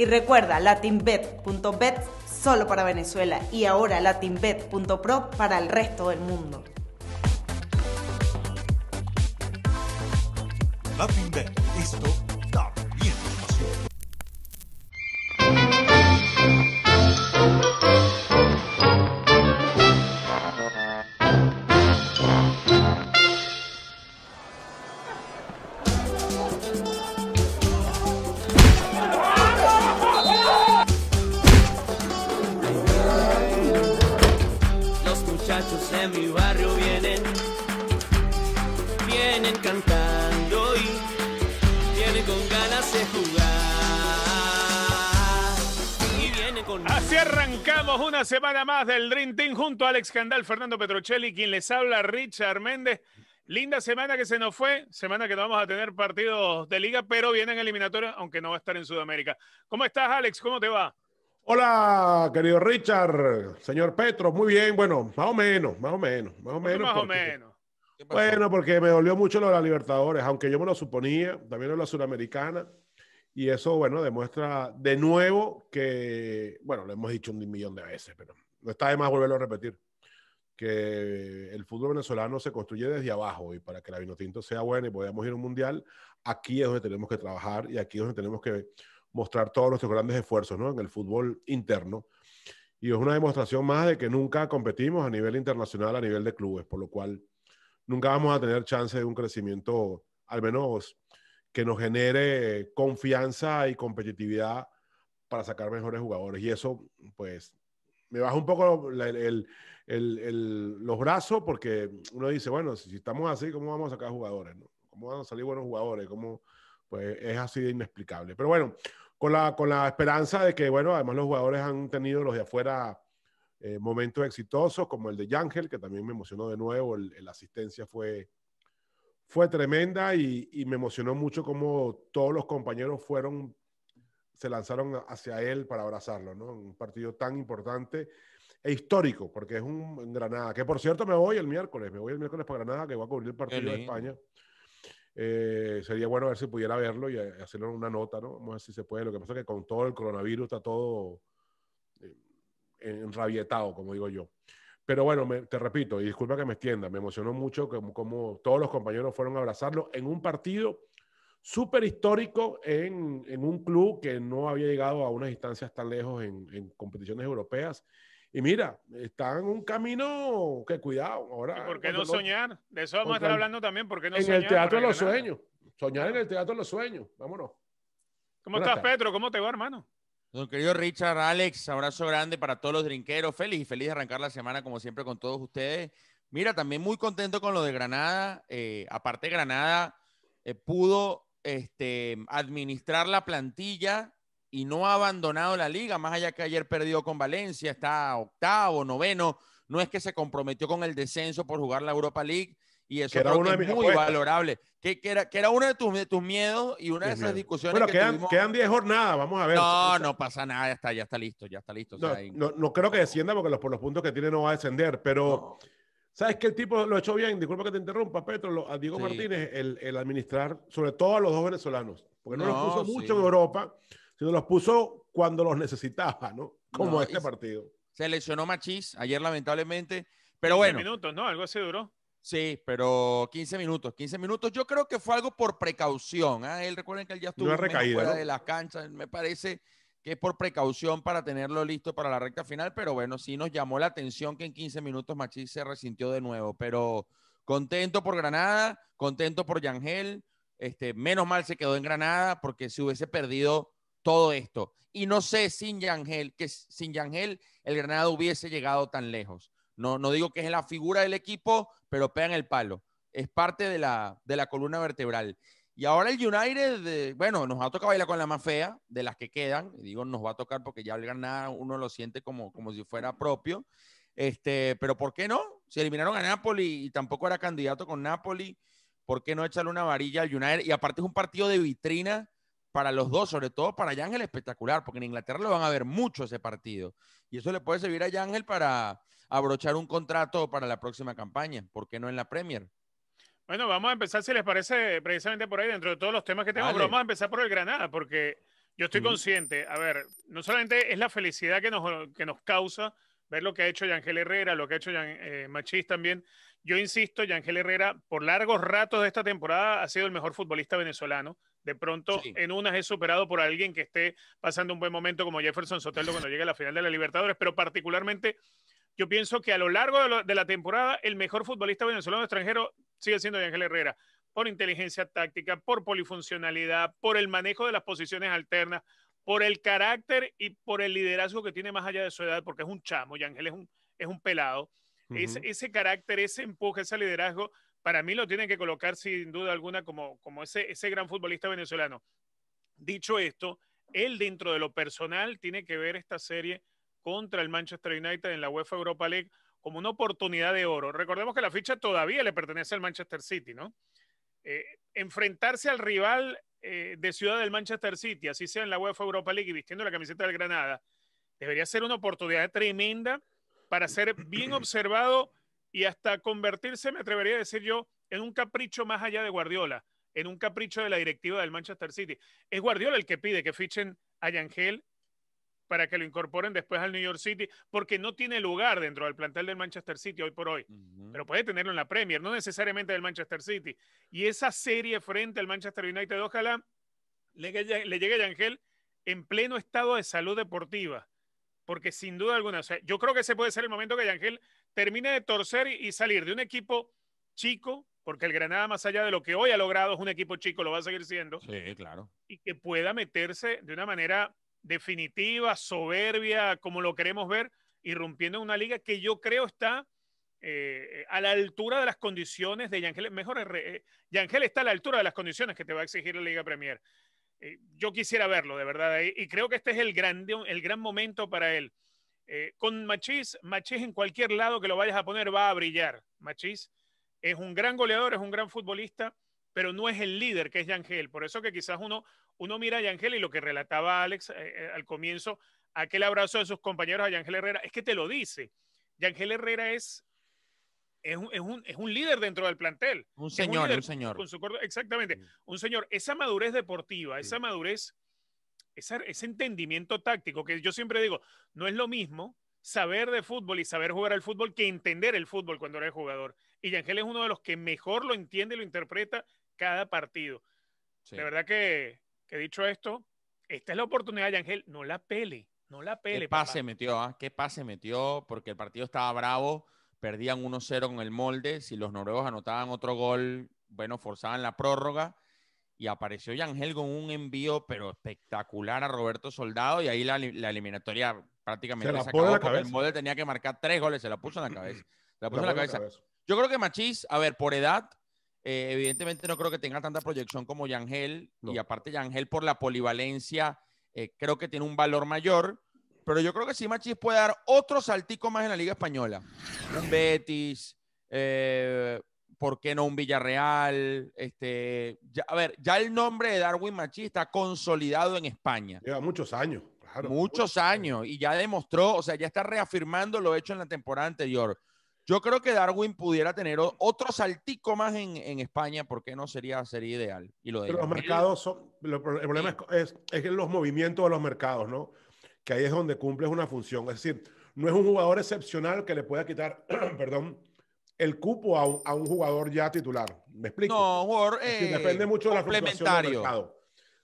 Y recuerda, latinbet.bet solo para Venezuela y ahora latinbet.pro para el resto del mundo. más del Dream Team junto a Alex Candal, Fernando Petrocelli, quien les habla, Richard Méndez. Linda semana que se nos fue, semana que no vamos a tener partidos de liga, pero vienen eliminatorios, aunque no va a estar en Sudamérica. ¿Cómo estás, Alex? ¿Cómo te va? Hola, querido Richard, señor Petro, muy bien, bueno, más o menos, más o menos, más o menos. Más o menos. Bueno, porque me dolió mucho lo de la Libertadores, aunque yo me lo suponía, también lo de la Sudamericana. Y eso, bueno, demuestra de nuevo que, bueno, lo hemos dicho un millón de veces, pero no está de más volverlo a repetir, que el fútbol venezolano se construye desde abajo y para que la Vinotinto sea buena y podamos ir a un mundial, aquí es donde tenemos que trabajar y aquí es donde tenemos que mostrar todos nuestros grandes esfuerzos ¿no? en el fútbol interno. Y es una demostración más de que nunca competimos a nivel internacional, a nivel de clubes, por lo cual nunca vamos a tener chance de un crecimiento, al menos que nos genere confianza y competitividad para sacar mejores jugadores. Y eso, pues, me baja un poco los brazos porque uno dice, bueno, si, estamos así, ¿cómo vamos a sacar jugadores? ¿Cómo van a salir buenos jugadores? ¿Cómo? Pues es así de inexplicable. Pero bueno, con la, con la esperanza de que, bueno, además los jugadores han tenido los de afuera eh, momentos exitosos, como el de Yangel, que también me emocionó de nuevo, la asistencia fue, fue tremenda y, y me emocionó mucho cómo todos los compañeros fueron se lanzaron hacia él para abrazarlo, ¿no? Un partido tan importante e histórico, porque es un Granada, que por cierto me voy el miércoles, me voy el miércoles para Granada, que voy a cubrir el partido de España. Eh, sería bueno ver si pudiera verlo y eh, hacerlo una nota, ¿no? Vamos a ver si se puede. Lo que pasa es que con todo el coronavirus está todo eh, enrabietado, como digo yo. Pero bueno, te repito, y disculpa que me extienda, me emocionó mucho como, como todos los compañeros fueron a abrazarlo en un partido súper histórico en, un club que no había llegado a unas distancias tan lejos en, competiciones europeas. Y mira, está en un camino que cuidado. Ahora, ¿Por qué no soñar? De eso vamos a estar hablando también. ¿Por no soñar? En el teatro de los sueños. Soñar en el teatro de los sueños. Vámonos. ¿Cómo estás, Petro? ¿Cómo te va, hermano? Don querido Richard, Alex, abrazo grande para todos los drinqueros. Feliz y feliz de arrancar la semana, como siempre, con todos ustedes. Mira, también muy contento con lo de Granada. Eh, aparte, Granada eh, pudo este, administrar la plantilla y no ha abandonado la liga, más allá que ayer perdió con Valencia, está octavo, noveno, no es que se comprometió con el descenso por jugar la Europa League y eso creo que es muy valorable. Que, era, uno de tus, de tus miedos y una de esas discusiones. Bueno, que quedan, 10 jornadas, vamos a ver. No, no pasa nada, ya está, ya está listo, ya está listo. No, no, creo que descienda porque los, por los puntos que tiene no va a descender, pero ¿Sabes que el tipo lo ha hecho bien? Disculpa que te interrumpa, Petro, a Diego Martínez, el, administrar, sobre todo a los dos venezolanos, porque no, los puso mucho en Europa, sino los puso cuando los necesitaba, ¿no? Como este partido. Se lesionó Machís ayer, lamentablemente, pero 15 bueno. minutos, ¿no? Algo así duró. Sí, pero 15 minutos, 15 minutos. Yo creo que fue algo por precaución. ¿ah? Él recuerden que él ya estuvo fuera de las canchas. Me parece que es por precaución para tenerlo listo para la recta final, pero bueno, sí nos llamó la atención que en 15 minutos Machís se resintió de nuevo, pero contento por Granada, contento por Yangel, este, menos mal se quedó en Granada porque se hubiese perdido todo esto. Y no sé sin Yangel, que sin Yangel el Granada hubiese llegado tan lejos. No, no digo que es la figura del equipo, pero pegan el palo. Es parte de la, de la columna vertebral. Y ahora el United, bueno, nos va a tocar bailar con la más fea de las que quedan. digo, nos va a tocar porque ya el Granada uno lo siente como, como si fuera propio. Este, pero ¿por qué no? Si eliminaron a Napoli y tampoco era candidato con Napoli, ¿por qué no echarle una varilla al United? Y aparte es un partido de vitrina para los dos, sobre todo para Yangel espectacular, porque en Inglaterra lo van a ver mucho ese partido. Y eso le puede servir a Yangel para abrochar un contrato para la próxima campaña, ¿por qué no en la Premier? Bueno, vamos a empezar, si les parece, precisamente por ahí, dentro de todos los temas que tengo pero vamos a empezar por el Granada, porque yo estoy consciente, a ver, no solamente es la felicidad que nos, que nos causa ver lo que ha hecho Yangel Herrera, lo que ha hecho eh, Machís también. Yo insisto, Yangel Herrera, por largos ratos de esta temporada, ha sido el mejor futbolista venezolano. De pronto, en unas es superado por alguien que esté pasando un buen momento, como Jefferson Sotelo cuando llegue a la final de la Libertadores, pero particularmente yo pienso que a lo largo de, la temporada el mejor futbolista venezolano extranjero sigue siendo de Ángel Herrera, por inteligencia táctica, por polifuncionalidad, por el manejo de las posiciones alternas, por el carácter y por el liderazgo que tiene más allá de su edad, porque es un chamo y Ángel es un, es un pelado. ese, carácter, ese empuje, ese liderazgo, para mí lo tienen que colocar sin duda alguna como, como ese, ese gran futbolista venezolano. Dicho esto, él dentro de lo personal tiene que ver esta serie contra el Manchester United en la UEFA Europa League como una oportunidad de oro. Recordemos que la ficha todavía le pertenece al Manchester City, ¿no? Eh, enfrentarse al rival eh, de ciudad del Manchester City, así sea en la UEFA Europa League y vistiendo la camiseta del Granada, debería ser una oportunidad tremenda para ser bien observado y hasta convertirse, me atrevería a decir yo, en un capricho más allá de Guardiola, en un capricho de la directiva del Manchester City. Es Guardiola el que pide que fichen a Yangel para que lo incorporen después al New York City, porque no tiene lugar dentro del plantel del Manchester City hoy por hoy, pero puede tenerlo en la Premier, no necesariamente del Manchester City. Y esa serie frente al Manchester United, ojalá le, llegue a Yangel en pleno estado de salud deportiva, porque sin duda alguna, o sea, yo creo que ese puede ser el momento que Yangel termine de torcer y salir de un equipo chico, porque el Granada, más allá de lo que hoy ha logrado, es un equipo chico, lo va a seguir siendo. Sí, claro. Y que pueda meterse de una manera definitiva, soberbia, como lo queremos ver, irrumpiendo en una liga que yo creo está eh, a la altura de las condiciones de Yangel. Mejor, eh, eh, Yangel está a la altura de las condiciones que te va a exigir la Liga Premier. yo quisiera verlo, de verdad, y creo que este es el, grande, el gran momento para él. con Machís, Machís en cualquier lado que lo vayas a poner va a brillar. Machís es un gran goleador, es un gran futbolista, pero no es el líder que es Yangel. Por eso que quizás uno, uno mira a Yangel y lo que relataba Alex eh, eh, al comienzo, aquel abrazo de sus compañeros a Yangel Herrera, es que te lo dice. Yangel Herrera es, es, un, líder dentro del plantel. Un señor, un, señor. exactamente, un señor. Esa madurez deportiva, esa madurez, ese entendimiento táctico, que yo siempre digo, no es lo mismo saber de fútbol y saber jugar al fútbol que entender el fútbol cuando eres jugador. Y Yangel es uno de los que mejor lo entiende y lo interpreta cada partido. De verdad que que dicho esto, esta es la oportunidad de Ángel, no la pele, no la pele. ¿ah? Qué pase metió, a qué pase metió, porque el partido estaba bravo, perdían 1-0 con el molde, si los noruegos anotaban otro gol, bueno, forzaban la prórroga y apareció Yangel con un envío pero espectacular a Roberto Soldado y ahí la, eliminatoria prácticamente se, acabó porque el Molde tenía que marcar tres goles, se la puso en la cabeza. Se la la cabeza. Yo creo que Machís, a ver, por edad, eh, evidentemente no creo que tenga tanta proyección como Yangel. Y aparte Yangel por la polivalencia eh, creo que tiene un valor mayor. Pero yo creo que Machís puede dar otro saltico más en la Liga Española. Un Betis, eh, ¿por qué no un Villarreal? Este, ya, a ver, ya el nombre de Darwin Machis está consolidado en España. Lleva muchos años. Claro, muchos, años y ya demostró, o sea, ya está reafirmando lo hecho en la temporada anterior. Yo creo que Darwin pudiera tener otro saltico más en, España, porque no sería, sería ideal. Y los mercados son, el problema es, es, los movimientos de los mercados, ¿no? Que ahí es donde cumples una función. Es decir, no es un jugador excepcional que le pueda quitar, perdón, el cupo a un, jugador ya titular. ¿Me explico? No, jugador depende eh, mucho de la función del mercado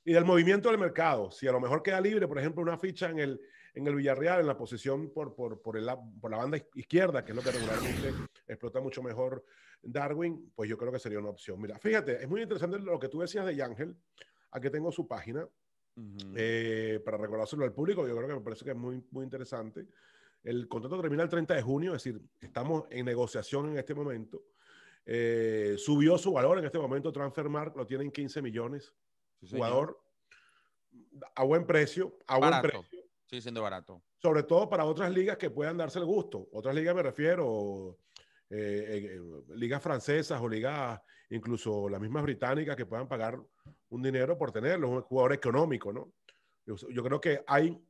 y del movimiento del mercado. Si a lo mejor queda libre, por ejemplo, una ficha en el, en el Villarreal, en la posición por, por, la banda izquierda, que es lo que regularmente explota mucho mejor Darwin, pues yo creo que sería una opción. Mira, fíjate, es muy interesante lo que tú decías de Yangel. Aquí tengo su página eh, para recordárselo al público. Yo creo que me parece que es muy, muy interesante. El contrato termina el 30 de junio, es decir, estamos en negociación en este momento. Eh, subió su valor en este momento. Transfermark lo tienen 15 millones. jugador a buen precio, a buen precio, Sigue siendo barato. Sobre todo para otras ligas que puedan darse el gusto. Otras ligas me refiero, eh, ligas francesas o ligas, incluso las mismas británicas que puedan pagar un dinero por tenerlo, un jugador económico, ¿no? Yo, creo que hay,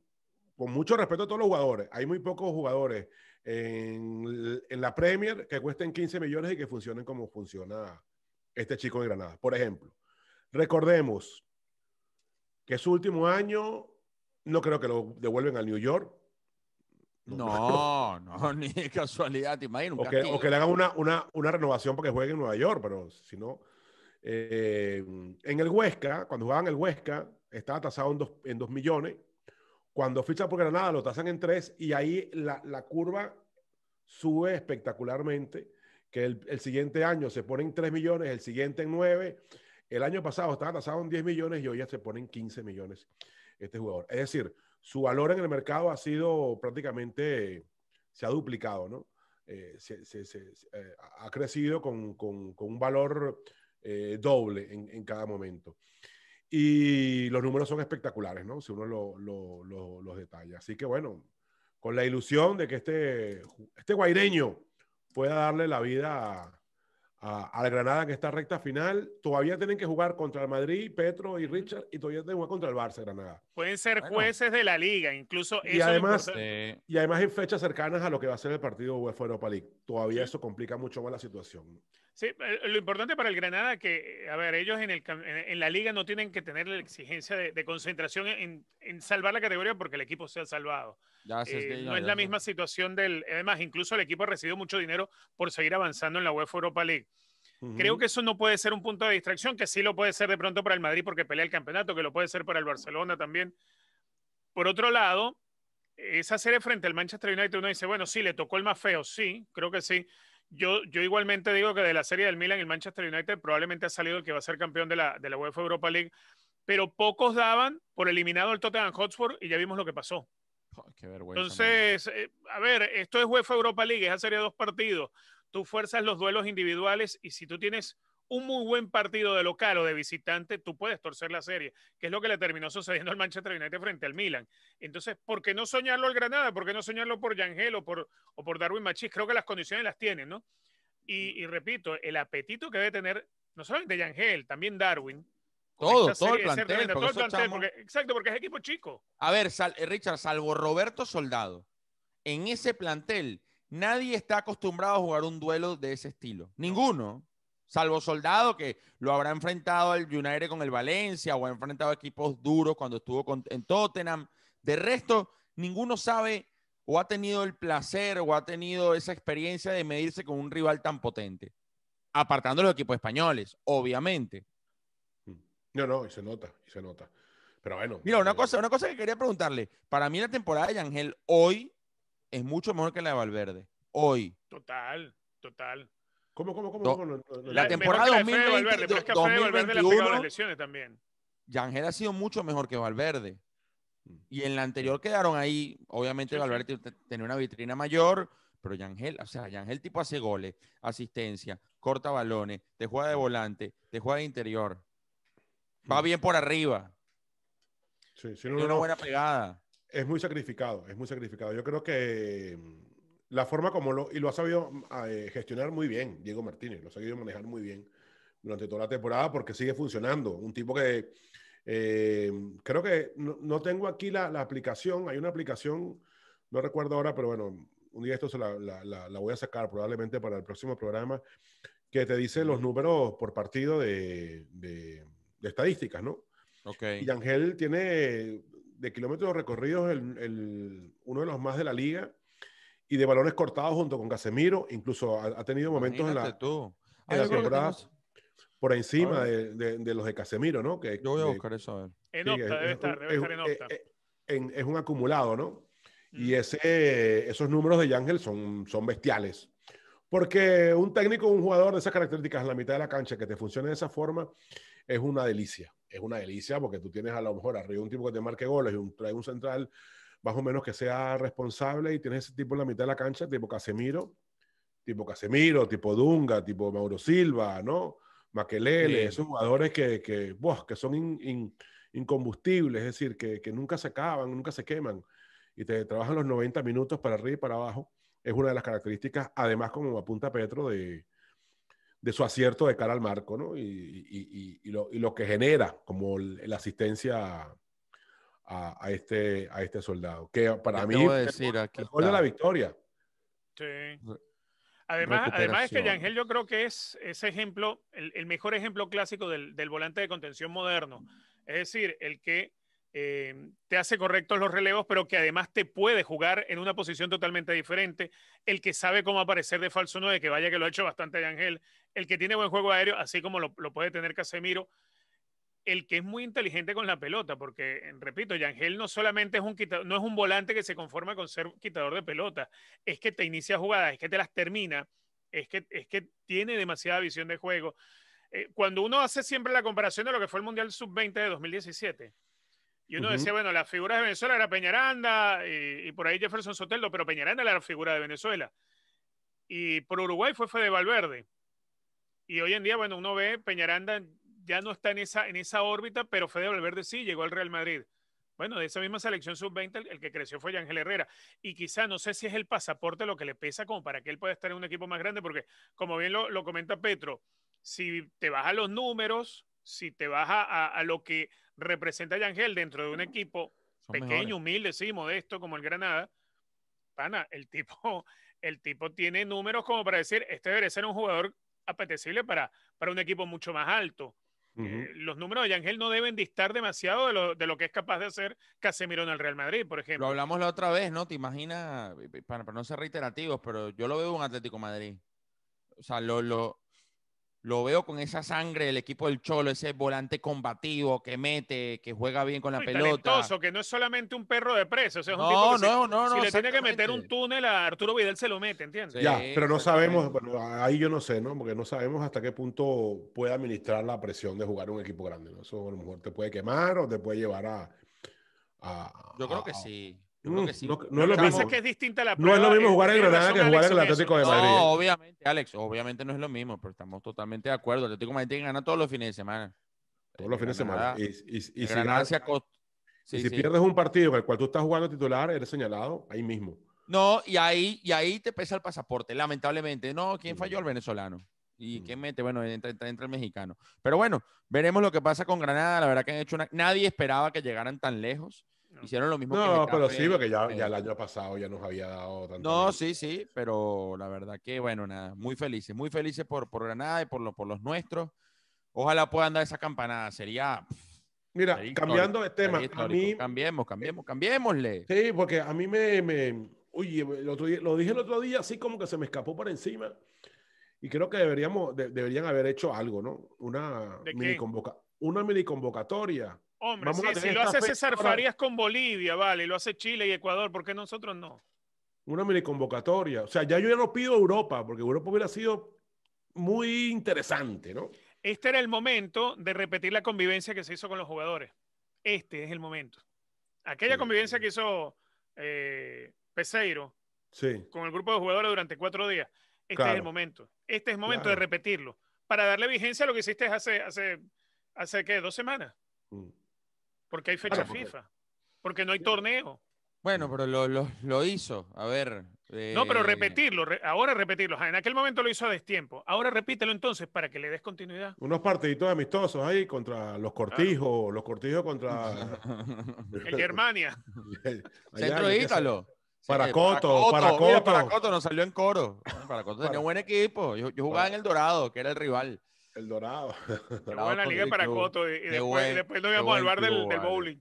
con mucho respeto a todos los jugadores, hay muy pocos jugadores en, en la Premier que cuesten 15 millones y que funcionen como funciona este chico de Granada. Por ejemplo, recordemos que su último año no creo que lo devuelven al New York. No, no, ni casualidad, te imagino. o, que, o, que, le hagan una, una, una, renovación para que juegue en Nueva York, pero si no. Eh, en el Huesca, cuando jugaban el Huesca, estaba tasado en 2 en dos millones. Cuando ficha por Granada, lo tasan en tres, y ahí la, la, curva sube espectacularmente. Que el, siguiente año se ponen tres millones, el siguiente en 9. El año pasado estaba tasado en 10 millones y hoy ya se ponen 15 millones este jugador. Es decir, su valor en el mercado ha sido prácticamente, se ha duplicado, ¿no? Eh, se, eh, ha crecido con, un valor eh, doble en, cada momento. Y los números son espectaculares, ¿no? Si uno los lo, detalla. Así que bueno, con la ilusión de que este, este guaireño pueda darle la vida a a, Granada que está recta final. Todavía tienen que jugar contra el Madrid, Petro y Richard, y todavía tienen que jugar contra el Barça Granada. Pueden ser jueces de la liga, incluso y además Y además en fechas cercanas a lo que va a ser el partido UEFA Europa League. Todavía eso complica mucho más la situación. Sí, eh, lo importante para el Granada que, eh, a ver, ellos en, el, en la liga no tienen que tener la exigencia de, concentración en, salvar la categoría porque el equipo se ha salvado. Eh, no es la misma situación del... Además, incluso el equipo ha recibido mucho dinero por seguir avanzando en la UEFA Europa League. Creo que eso no puede ser un punto de distracción, que sí lo puede ser de pronto para el Madrid porque pelea el campeonato, que lo puede ser para el Barcelona también. Por otro lado, esa serie frente al Manchester United uno dice, bueno, sí, le tocó el más feo, sí, creo que sí, yo, igualmente digo que de la serie del Milan, el Manchester United probablemente ha salido el que va a ser campeón de la, UEFA Europa League, pero pocos daban por eliminado el Tottenham Hotspur y ya vimos lo que pasó. Entonces, eh, a ver, esto es UEFA Europa League, es de dos partidos. Tú fuerzas los duelos individuales y si tú tienes un muy buen partido de local o de visitante, tú puedes torcer la serie, que es lo que le terminó sucediendo al Manchester United frente al Milan. Entonces, ¿por qué no soñarlo al Granada? ¿Por qué no soñarlo por Yangel o por, o por Darwin Machis Creo que las condiciones las tienen, ¿no? Mm. Y, repito, el apetito que debe tener no solamente Yangel, también Darwin, todo, todo el plantel. porque, exacto, porque es equipo chico. A ver, eh, Richard, salvo Roberto Soldado, en ese plantel nadie está acostumbrado a jugar un duelo de ese estilo. Ninguno. Salvo Soldado, que lo habrá enfrentado al United con el Valencia o ha enfrentado equipos duros cuando estuvo en Tottenham. De resto, ninguno sabe o ha tenido el placer o ha tenido esa experiencia de medirse con un rival tan potente. Apartando los equipos españoles, obviamente. No, no, y se nota, y se nota. Pero bueno. Mira, una, eh, cosa, una cosa que quería preguntarle. Para mí la temporada de Ángel hoy es mucho mejor que la de Valverde. Hoy. Total, total. ¿Cómo, cómo, cómo? la temporada 2020, 2021, las también. Yangel ha sido mucho mejor que Valverde. Mm. Y en la anterior quedaron ahí, obviamente Valverde tenía una vitrina mayor, pero Yangel, o sea, Yangel tipo hace goles, asistencia, corta balones, te juega de mm. volante, te juega de interior. Va mm. bien por arriba. Sí, sí, tiene una buena pegada. Es muy sacrificado, es muy sacrificado. Yo creo que la forma como lo, y lo ha sabido mm, eh, gestionar muy bien, Diego Martínez, lo ha sabido manejar muy bien durante toda la temporada porque sigue funcionando. Un tipo que eh, creo que no, tengo aquí la, aplicación, hay una aplicación, no recuerdo ahora, pero bueno, un día esto la, la, voy a sacar probablemente para el próximo programa, que te dice los números por partido de, estadísticas, ¿no? Y Ángel tiene de kilómetros recorridos el, uno de los más de la liga y de balones cortados junto con Casemiro. Incluso ha, tenido momentos en la, tú. Ah, por encima de, de, los de Casemiro, ¿no? Que, Yo voy a buscar eso a ver. En debe es, estar, eh, eh, en Es, un acumulado, ¿no? Y mm. ese, esos números de Yangel son, son bestiales. Porque un técnico, un jugador de esas características en la mitad de la cancha que te funcione de esa forma, es una delicia. Es una delicia porque tú tienes a lo mejor arriba un tipo que te marque goles y un, trae un central más o menos que sea responsable y tienes ese tipo en la mitad de la cancha, tipo Casemiro, tipo Casemiro, tipo Dunga, tipo Mauro Silva, ¿no? Maquelele, esos jugadores que, que, que son incombustibles, es decir, que, nunca se acaban, nunca se queman y te trabajan los 90 minutos para arriba y para abajo. Es una de las características, además, como apunta Petro, de, su acierto de cara al marco, ¿no? Y, lo, y lo, que genera como la asistencia a, este, a este soldado. Que para mí es el, de la victoria. Además, además es que Yangel yo creo que es ese ejemplo, el, mejor ejemplo clásico del, volante de contención moderno. Es decir, el que eh, te hace correctos los relevos, pero que además te puede jugar en una posición totalmente diferente. El que sabe cómo aparecer de falso 9, que vaya que lo ha hecho bastante Yangel. El que tiene buen juego aéreo, así como lo, lo puede tener Casemiro el que es muy inteligente con la pelota, porque, repito, Yangel no solamente es un no es un volante que se conforma con ser quitador de pelota, es que te inicia jugadas, es que te las termina, es que, es que tiene demasiada visión de juego. Eh, cuando uno hace siempre la comparación de lo que fue el Mundial Sub-20 de 2017, y uno decía, bueno, la figura de Venezuela era Peñaranda y, por ahí Jefferson Soteldo, pero Peñaranda era la figura de Venezuela. Y por Uruguay fue Fede Valverde. Y hoy en día, bueno, uno ve Peñaranda ya no está en esa, en esa órbita, pero Fede Valverde sí llegó al Real Madrid. Bueno, de esa misma selección sub-20, el, que creció fue Ángel Herrera. Y quizá, no sé si es el pasaporte lo que le pesa como para que él pueda estar en un equipo más grande, porque como bien lo, comenta Petro, si te baja a los números, si te vas a, lo que representa Ángel dentro de un equipo pequeño, humilde, sí, modesto, como el Granada, pana, el tipo, el tipo tiene números como para decir, este debe ser un jugador apetecible para, para un equipo mucho más alto. Eh, los números de Yangel no deben distar demasiado de lo, de lo, que es capaz de hacer Casemiro en el Real Madrid, por ejemplo. Lo hablamos la otra vez, ¿no? Te imaginas, para, no ser reiterativos, pero yo lo veo un Atlético Madrid. O sea, lo, lo, lo veo con esa sangre del equipo del Cholo, ese volante combativo que mete, que juega bien con la pelota. Talentoso, que no es solamente un perro de presa. no, no, no, no, si le tiene que meter un túnel a Arturo Vidal, se lo mete, ¿entiendes? ya, pero no sabemos, ahí yo no sé, ¿no? Porque no sabemos hasta qué punto puede administrar la presión de jugar un equipo grande, ¿no? Eso a lo mejor te puede quemar o te puede llevar a. yo creo que sí. No, es lo mismo. que es No es lo mismo jugar eh, en Granada que jugar en el Atlético de Madrid. No, obviamente, Alex, obviamente no es lo mismo, pero estamos totalmente de acuerdo. El Atlético de Madrid tiene que ganar todos los fines de semana. Todos los eh, fines de semana. Y, si, pierdes un partido en el cual tú estás jugando titular, eres señalado ahí mismo. No, y ahí, y ahí te pesa el pasaporte, lamentablemente. No, ¿quién mm. falló? El venezolano. ¿Y mm. quién mete? Bueno, entra, entra, el mexicano. Pero bueno, veremos lo que pasa con Granada. La verdad que han hecho una... Nadie esperaba que llegaran tan lejos. Hicieron lo mismo no, pero sí, porque ya, eh. el año pasado ya nos había dado tanto. No, sí, sí, pero la verdad que, bueno, nada, muy felices, muy felices por, por Granada y por, por los nuestros. Ojalá puedan dar esa campanada, sería. Mira, cambiando de tema, a mí... cambiemos, cambiemos, cambiémosle. Sí, porque a mí me, me... oye, lo dije el otro día, así como que se me escapó por encima. Y creo que deberíamos, deberían haber hecho algo, ¿no? Una mini, convoca, una mini convocatoria Hombre, si lo hace César Farias con Bolivia, vale, lo hace Chile y Ecuador, ¿por qué nosotros no? Una mini convocatoria. O sea, ya yo ya no pido Europa, porque Europa hubiera sido muy interesante, ¿no? Este era el momento de repetir la convivencia que se hizo con los jugadores. Este es el momento. Aquella convivencia que hizo eh, Peseiro sí. con el grupo de jugadores durante cuatro días. Este es el momento. Este es el momento de repetirlo. Para darle vigencia a lo que hiciste hace, hace, hace ¿qué? ¿Dos semanas? Mm. Porque hay fecha FIFA. Porque no hay torneo. Bueno, pero lo, hizo. A ver. No, pero eh, repetirlo, ahora repetirlo. Ah, en aquel momento lo hizo a destiempo. Ahora repítelo entonces para que le des continuidad. Unos partiditos amistosos ahí contra los cortijos, los cortijos contra. El Germania. Centro Ítalo. Para Coto, para Coto. Para Coto no salió en coro. Para Coto tenía un buen equipo. Yo, jugaba en El Dorado, que era el rival. El Dorado. Qué buena liga para Coto. Y, después, nos íbamos al bar del, bowling.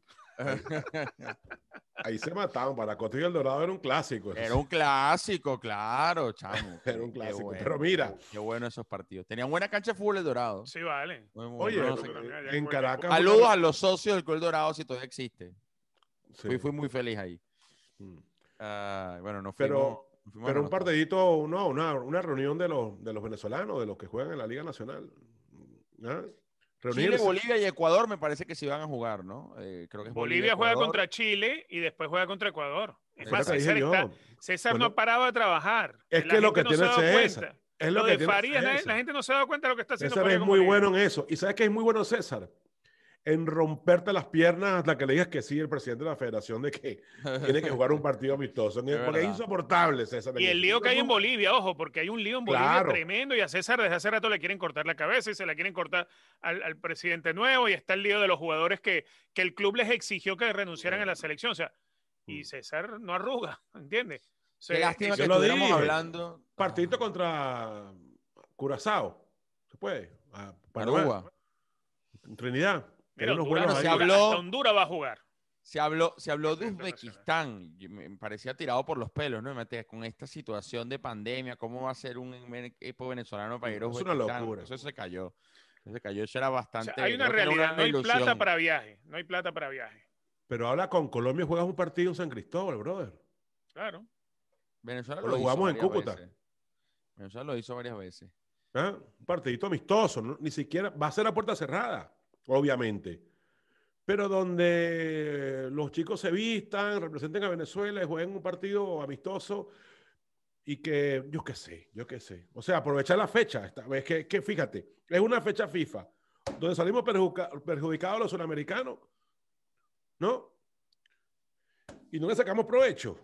Ahí se mataron. Para Coto y El Dorado era un clásico. Era un clásico, claro, chamo. era un clásico. pero mira. Qué bueno esos partidos. Tenían buena cancha de fútbol El Dorado. Sí, vale. Oye, en, Caracas. Saludos a los socios del Club Dorado si todavía existe. Sí. Fui, muy feliz ahí. Mm. Ah, bueno, no fui Pero, pero un partidito, no, una, una reunión de los, de los venezolanos, de los que juegan en la Liga Nacional. ¿Ah? Pues, Chile, Bolivia y Ecuador me parece que se van a jugar, ¿no? Eh, Bolivia, juega contra Chile y después juega contra Ecuador. César, César parado no paraba de trabajar. Es que lo que tiene César. Es lo, tiene la, gente no se ha dado cuenta de lo que está haciendo. César es muy bueno en eso. ¿Y sabes que es muy bueno César? en romperte las piernas la que le digas que sí el presidente de la federación de que tiene que jugar un partido amistoso. Porque es insoportable, César. Y el lío que hay en Bolivia, ojo, porque hay un lío en Bolivia tremendo y a César desde hace rato le quieren cortar la cabeza y se la quieren cortar al, presidente nuevo y está el lío de los jugadores que, que el club les exigió que renunciaran a la selección. O sea, y mm. César no arruga, ¿entiendes? hablando. Partidito contra Curazao. ¿Se puede? Aruba. Trinidad. Honduras, se habló, Honduras va a jugar. Se habló, se habló de Uzbekistán, me parecía tirado por los pelos, ¿no? Con esta situación de pandemia, ¿cómo va a ser un equipo venezolano para ir a Uzbekistán? Es una locura. Eso se cayó. Eso se cayó, eso era bastante. hay una realidad, no hay plata para viaje, no hay plata para viaje. Pero habla con Colombia, juegas un partido en San Cristóbal, brother. Claro. Venezuela lo, jugamos en Cúcuta. Venezuela lo hizo varias veces. ¿Ah? Un partidito amistoso, ni siquiera va a ser la puerta cerrada obviamente. Pero donde los chicos se vistan, representen a Venezuela y jueguen un partido amistoso y que, yo qué sé, yo qué sé. O sea, aprovechar la fecha. Esta vez que, fíjate, es una fecha FIFA donde salimos perjudicados los sudamericanos, ¿no? Y no le sacamos provecho.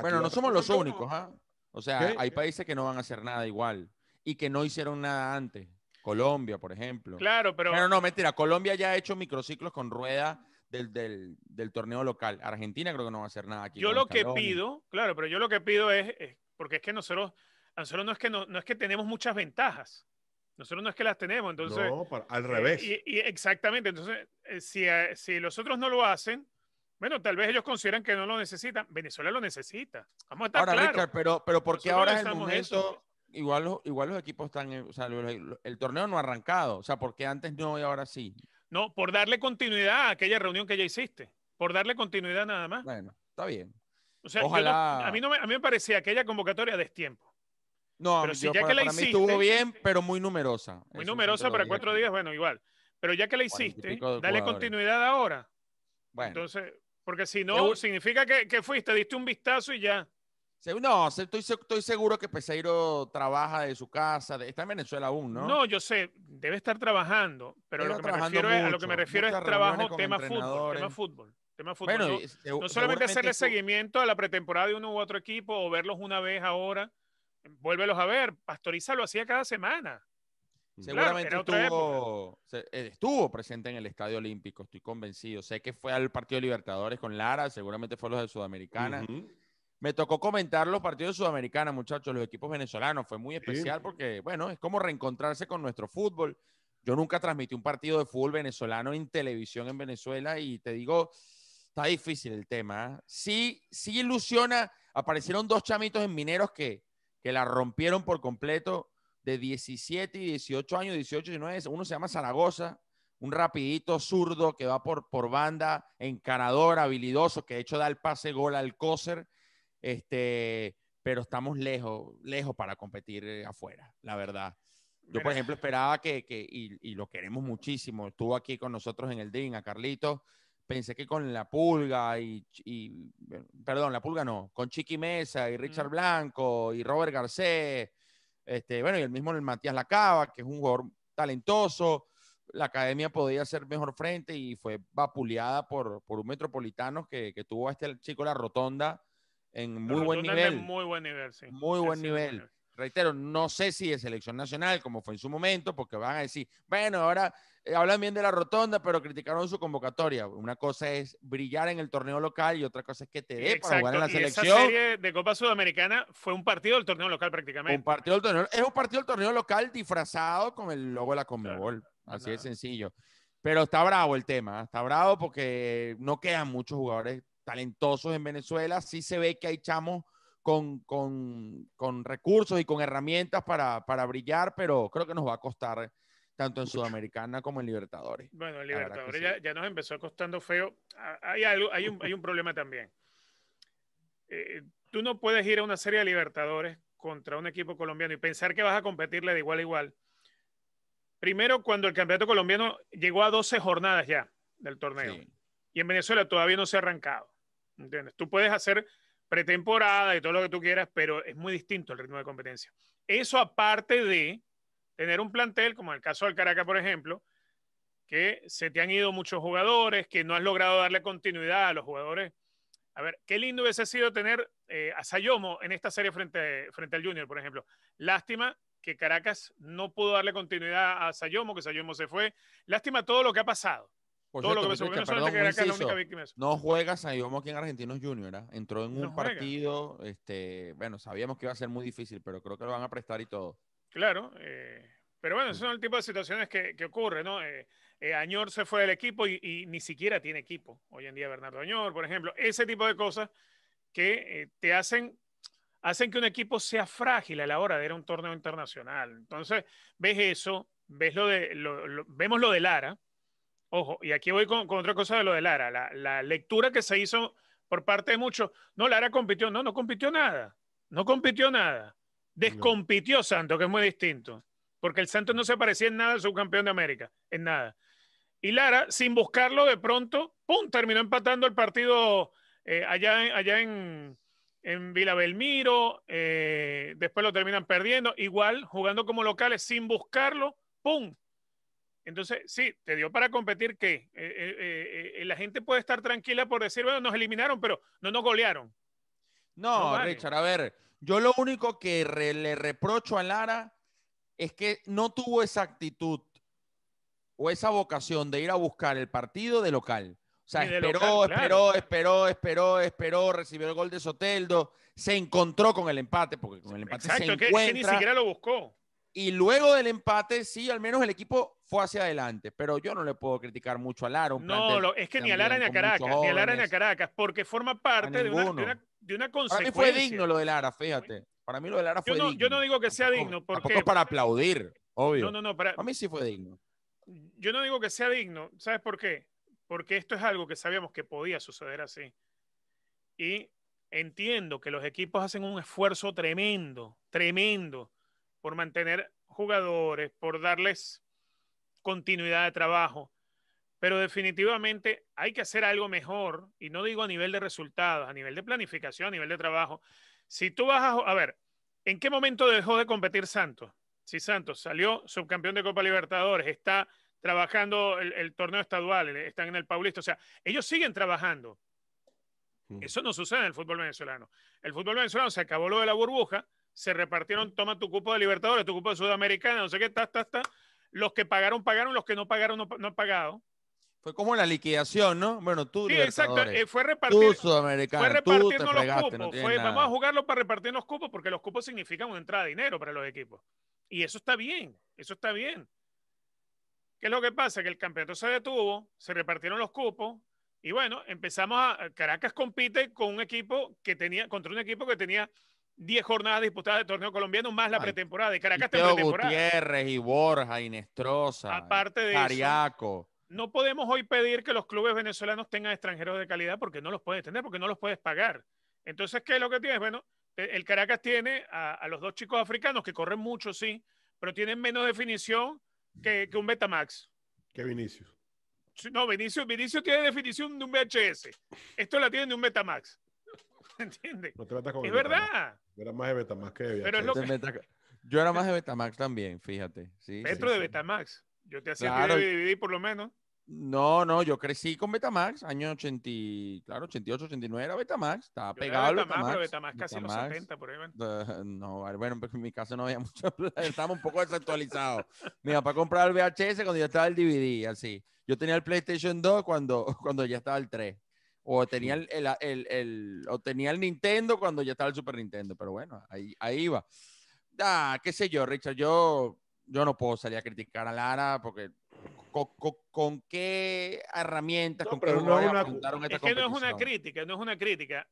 bueno, no somos los únicos, ¿ah? O sea, hay países que no van a hacer nada igual y que no hicieron nada antes. Colombia, por ejemplo. Claro, pero. Pero no, mentira. Colombia ya ha hecho microciclos con rueda del, torneo local. Argentina creo que no va a hacer nada aquí. Yo lo que pido, claro, pero yo lo que pido es, porque es que nosotros, nosotros no es que no, es que tenemos muchas ventajas. Nosotros no es que las tenemos, entonces. No, al eh, revés. y, exactamente. Entonces, eh, si, eh, si los otros no lo hacen, bueno, tal vez ellos consideran que no lo necesitan. Venezuela lo necesita. Vamos a estar ahora, claros. pero, pero ¿por ahora es el momento? igual los, igual los equipos están, o sea, el, torneo no ha arrancado, o sea, porque antes no y ahora sí. No, por darle continuidad a aquella reunión que ya hiciste, por darle continuidad nada más. Bueno, está bien. O sea, a, mí no me, a mí me parecía aquella convocatoria destiempo. No, pero si ya que la hiciste, estuvo bien, pero muy numerosa. Muy numerosa para cuatro días, bueno, igual. Pero ya que la hiciste, dale continuidad ahora. Bueno. Entonces, porque si no, significa que, que fuiste, diste un vistazo y ya. No, estoy, seguro que Peseiro trabaja de su casa, está en Venezuela aún, ¿no? No, yo sé, debe estar trabajando, pero lo que a lo que me refiero es trabajo tema fútbol, tema fútbol, tema fútbol. no, solamente hacerle seguimiento a la pretemporada de uno u otro equipo o verlos una vez ahora, vuélvelos a ver, Pastoriza lo hacía cada semana. Mm. Seguramente eh, estuvo, presente en el Estadio Olímpico, estoy convencido. Sé que fue al Partido Libertadores con Lara, seguramente fue los de Sudamericana me tocó comentar los partidos de Sudamericana muchachos, los equipos venezolanos. Fue muy especial porque, bueno, es como reencontrarse con nuestro fútbol. Yo nunca transmití un partido de fútbol venezolano en televisión en Venezuela y te digo, está difícil el tema. ¿eh? Sí, sí ilusiona. Aparecieron dos chamitos en mineros que, que la rompieron por completo de 17 y 18 años, 18 y 19. Uno se llama Zaragoza, un rapidito zurdo que va por, por banda, encarador, habilidoso, que de hecho da el pase gol al Coser este, pero estamos lejos, lejos para competir eh, afuera, la verdad. Yo, por ejemplo, esperaba que, y, lo queremos muchísimo, estuvo aquí con nosotros en el DIN, a Carlitos, pensé que con La Pulga y, perdón, La Pulga no, con Chiqui Mesa y Richard Blanco y Robert Garcés, este, bueno, y el mismo el Matías Lacaba, que es un jugador talentoso, la academia podía ser mejor frente y fue vapuleada por, por un metropolitano que, que tuvo a este chico La Rotonda, en muy buen, nivel, muy buen nivel. Muy buen nivel. Reitero, no sé si es selección nacional, como fue en su momento, porque van a decir, bueno, ahora eh, hablan bien de la rotonda, pero criticaron su convocatoria. Una cosa es brillar en el torneo local y otra cosa es que te dé para jugar en la y selección. Esa serie de Copa Sudamericana fue un partido del torneo local prácticamente. Un partido del torneo, es un partido del torneo local disfrazado con el logo de la Conmebol. Así de sencillo. Pero está bravo el tema, ¿ah? está bravo porque no quedan muchos jugadores talentosos en Venezuela, sí se ve que hay chamos con, recursos y con herramientas para, brillar, pero creo que nos va a costar tanto en Sudamericana como en Libertadores. Bueno, en Libertadores ya, nos empezó costando feo. Hay, hay, un, problema también. Eh, tú no puedes ir a una serie de Libertadores contra un equipo colombiano y pensar que vas a competirle de igual a igual. Primero, cuando el campeonato colombiano llegó a 12 jornadas ya del torneo. Y en Venezuela todavía no se ha arrancado. Tú puedes hacer pretemporada y todo lo que tú quieras, pero es muy distinto el ritmo de competencia. Eso aparte de tener un plantel, como en el caso del Caracas, por ejemplo, que se te han ido muchos jugadores, que no has logrado darle continuidad a los jugadores. A ver, qué lindo hubiese sido tener eh, a Sayomo en esta serie frente, frente al Junior, por ejemplo. Lástima que Caracas no pudo darle continuidad a Sayomo, que Sayomo se fue. Lástima todo lo que ha pasado. Todo lo No juega aquí en Argentinos Junior, ¿ah? Entró en un partido, este, bueno, sabíamos que iba a ser muy difícil, pero creo que lo van a prestar y todo. Claro, eh, pero bueno, esos mm. son el tipo de situaciones que, que ocurre, ¿no? Eh, eh, Añor se fue del equipo y, ni siquiera tiene equipo. Hoy en día Bernardo Añor, por ejemplo, ese tipo de cosas que te hacen hacen que un equipo sea frágil a la hora de ir a un torneo internacional. Entonces, ves eso, ves lo de, vemos lo de Lara, ojo, y aquí voy con, otra cosa de lo de Lara, la, lectura que se hizo por parte de muchos, no, Lara compitió, no, no compitió nada, no compitió nada, descompitió Santos, que es muy distinto, porque el Santos no se parecía en nada al subcampeón de América, en nada. Y Lara, sin buscarlo de pronto, ¡pum!, terminó empatando el partido eh, allá, en, allá en, Vila Belmiro, eh, después lo terminan perdiendo, igual jugando como locales, sin buscarlo, ¡pum!, entonces, sí, te dio para competir que eh, eh, eh, la gente puede estar tranquila por decir, bueno, nos eliminaron, pero no nos golearon. No, Richard, a ver, yo lo único que le reprocho a Lara es que no tuvo esa actitud o esa vocación de ir a buscar el partido de local. O sea, esperó, esperó, esperó, esperó, esperó, recibió el gol de Soteldo, se encontró con el empate, porque con el empate se encuentra. que ni siquiera lo buscó. Y luego del empate, sí, al menos el equipo fue hacia adelante, pero yo no le puedo criticar mucho a Lara. no, es que ni a Lara ni a Caracas, ni a Lara ni a Caracas, porque forma parte de una, de una, consecuencia. Para mí fue digno lo de Lara, fíjate. Para mí lo Lara fue yo no, Yo no digo que sea digno. Porque... para aplaudir, obvio. No, Para... A mí sí fue digno. Yo no digo que sea digno. ¿Sabes por qué? Porque esto es algo que sabíamos que podía suceder así. Y entiendo que los equipos hacen un esfuerzo tremendo, tremendo por mantener jugadores, por darles continuidad de trabajo. Pero definitivamente hay que hacer algo mejor, y no digo a nivel de resultados, a nivel de planificación, a nivel de trabajo. Si tú vas a... ver, ¿en qué momento dejó de competir Santos? Si Santos salió subcampeón de Copa Libertadores, está trabajando el, el torneo estadual, están en el Paulista, o sea, ellos siguen trabajando. Eso no sucede en el fútbol venezolano. El fútbol venezolano se acabó lo de la burbuja, se repartieron, toma tu cupo de Libertadores, tu cupo de Sudamericana, no sé qué, ta, ta, ta. Los que pagaron, pagaron, los que no pagaron, no, han pagado. Fue como la liquidación, ¿no? Bueno, tú. Sí, exacto. Eh, fue repartir. Fue repartirnos los cupos. fue, vamos a jugarlo para repartir los cupos porque los cupos significan una entrada de dinero para los equipos. Y eso está bien. Eso está bien. ¿Qué es lo que pasa? Que el campeonato se detuvo, se repartieron los cupos. Y bueno, empezamos a. Caracas compite con un equipo que tenía, contra un equipo que tenía 10 jornadas disputadas de torneo colombiano más la pretemporada. De Caracas pretemporada. Gutiérrez y Borja y Nestroza. Aparte de Cariaco. no podemos hoy pedir que los clubes venezolanos tengan extranjeros de calidad porque no los puedes tener, porque no los puedes pagar. Entonces, ¿qué es lo que tienes? Bueno, el Caracas tiene a, los dos chicos africanos que corren mucho, sí, pero tienen menos definición que, un Betamax. Que Vinicius. No, Vinicius, Vinicius tiene definición de un VHS. Esto la tiene de un Betamax. ¿Entiendes? Es verdad. Yo era más de Betamax que Yo era más de Betamax también, fíjate. Sí, Dentro de Betamax. Yo te hacía DVD por lo menos. No, no, yo crecí con Betamax, año 80, claro, 88, 89 era Betamax, estaba pegado Betamax, Betamax. casi los 70, por ahí. no, bueno, en mi casa no había mucho estábamos un poco desactualizados. mi papá compraba el VHS cuando ya estaba el DVD, así. Yo tenía el PlayStation 2 cuando, cuando ya estaba el 3 o tenía el, o tenía el Nintendo cuando ya estaba el Super Nintendo, pero bueno, ahí, ahí va. Ah, qué sé yo, Richard, yo, yo no puedo salir a criticar a Lara porque con, qué herramientas, con qué no Es no es una crítica, no es una crítica,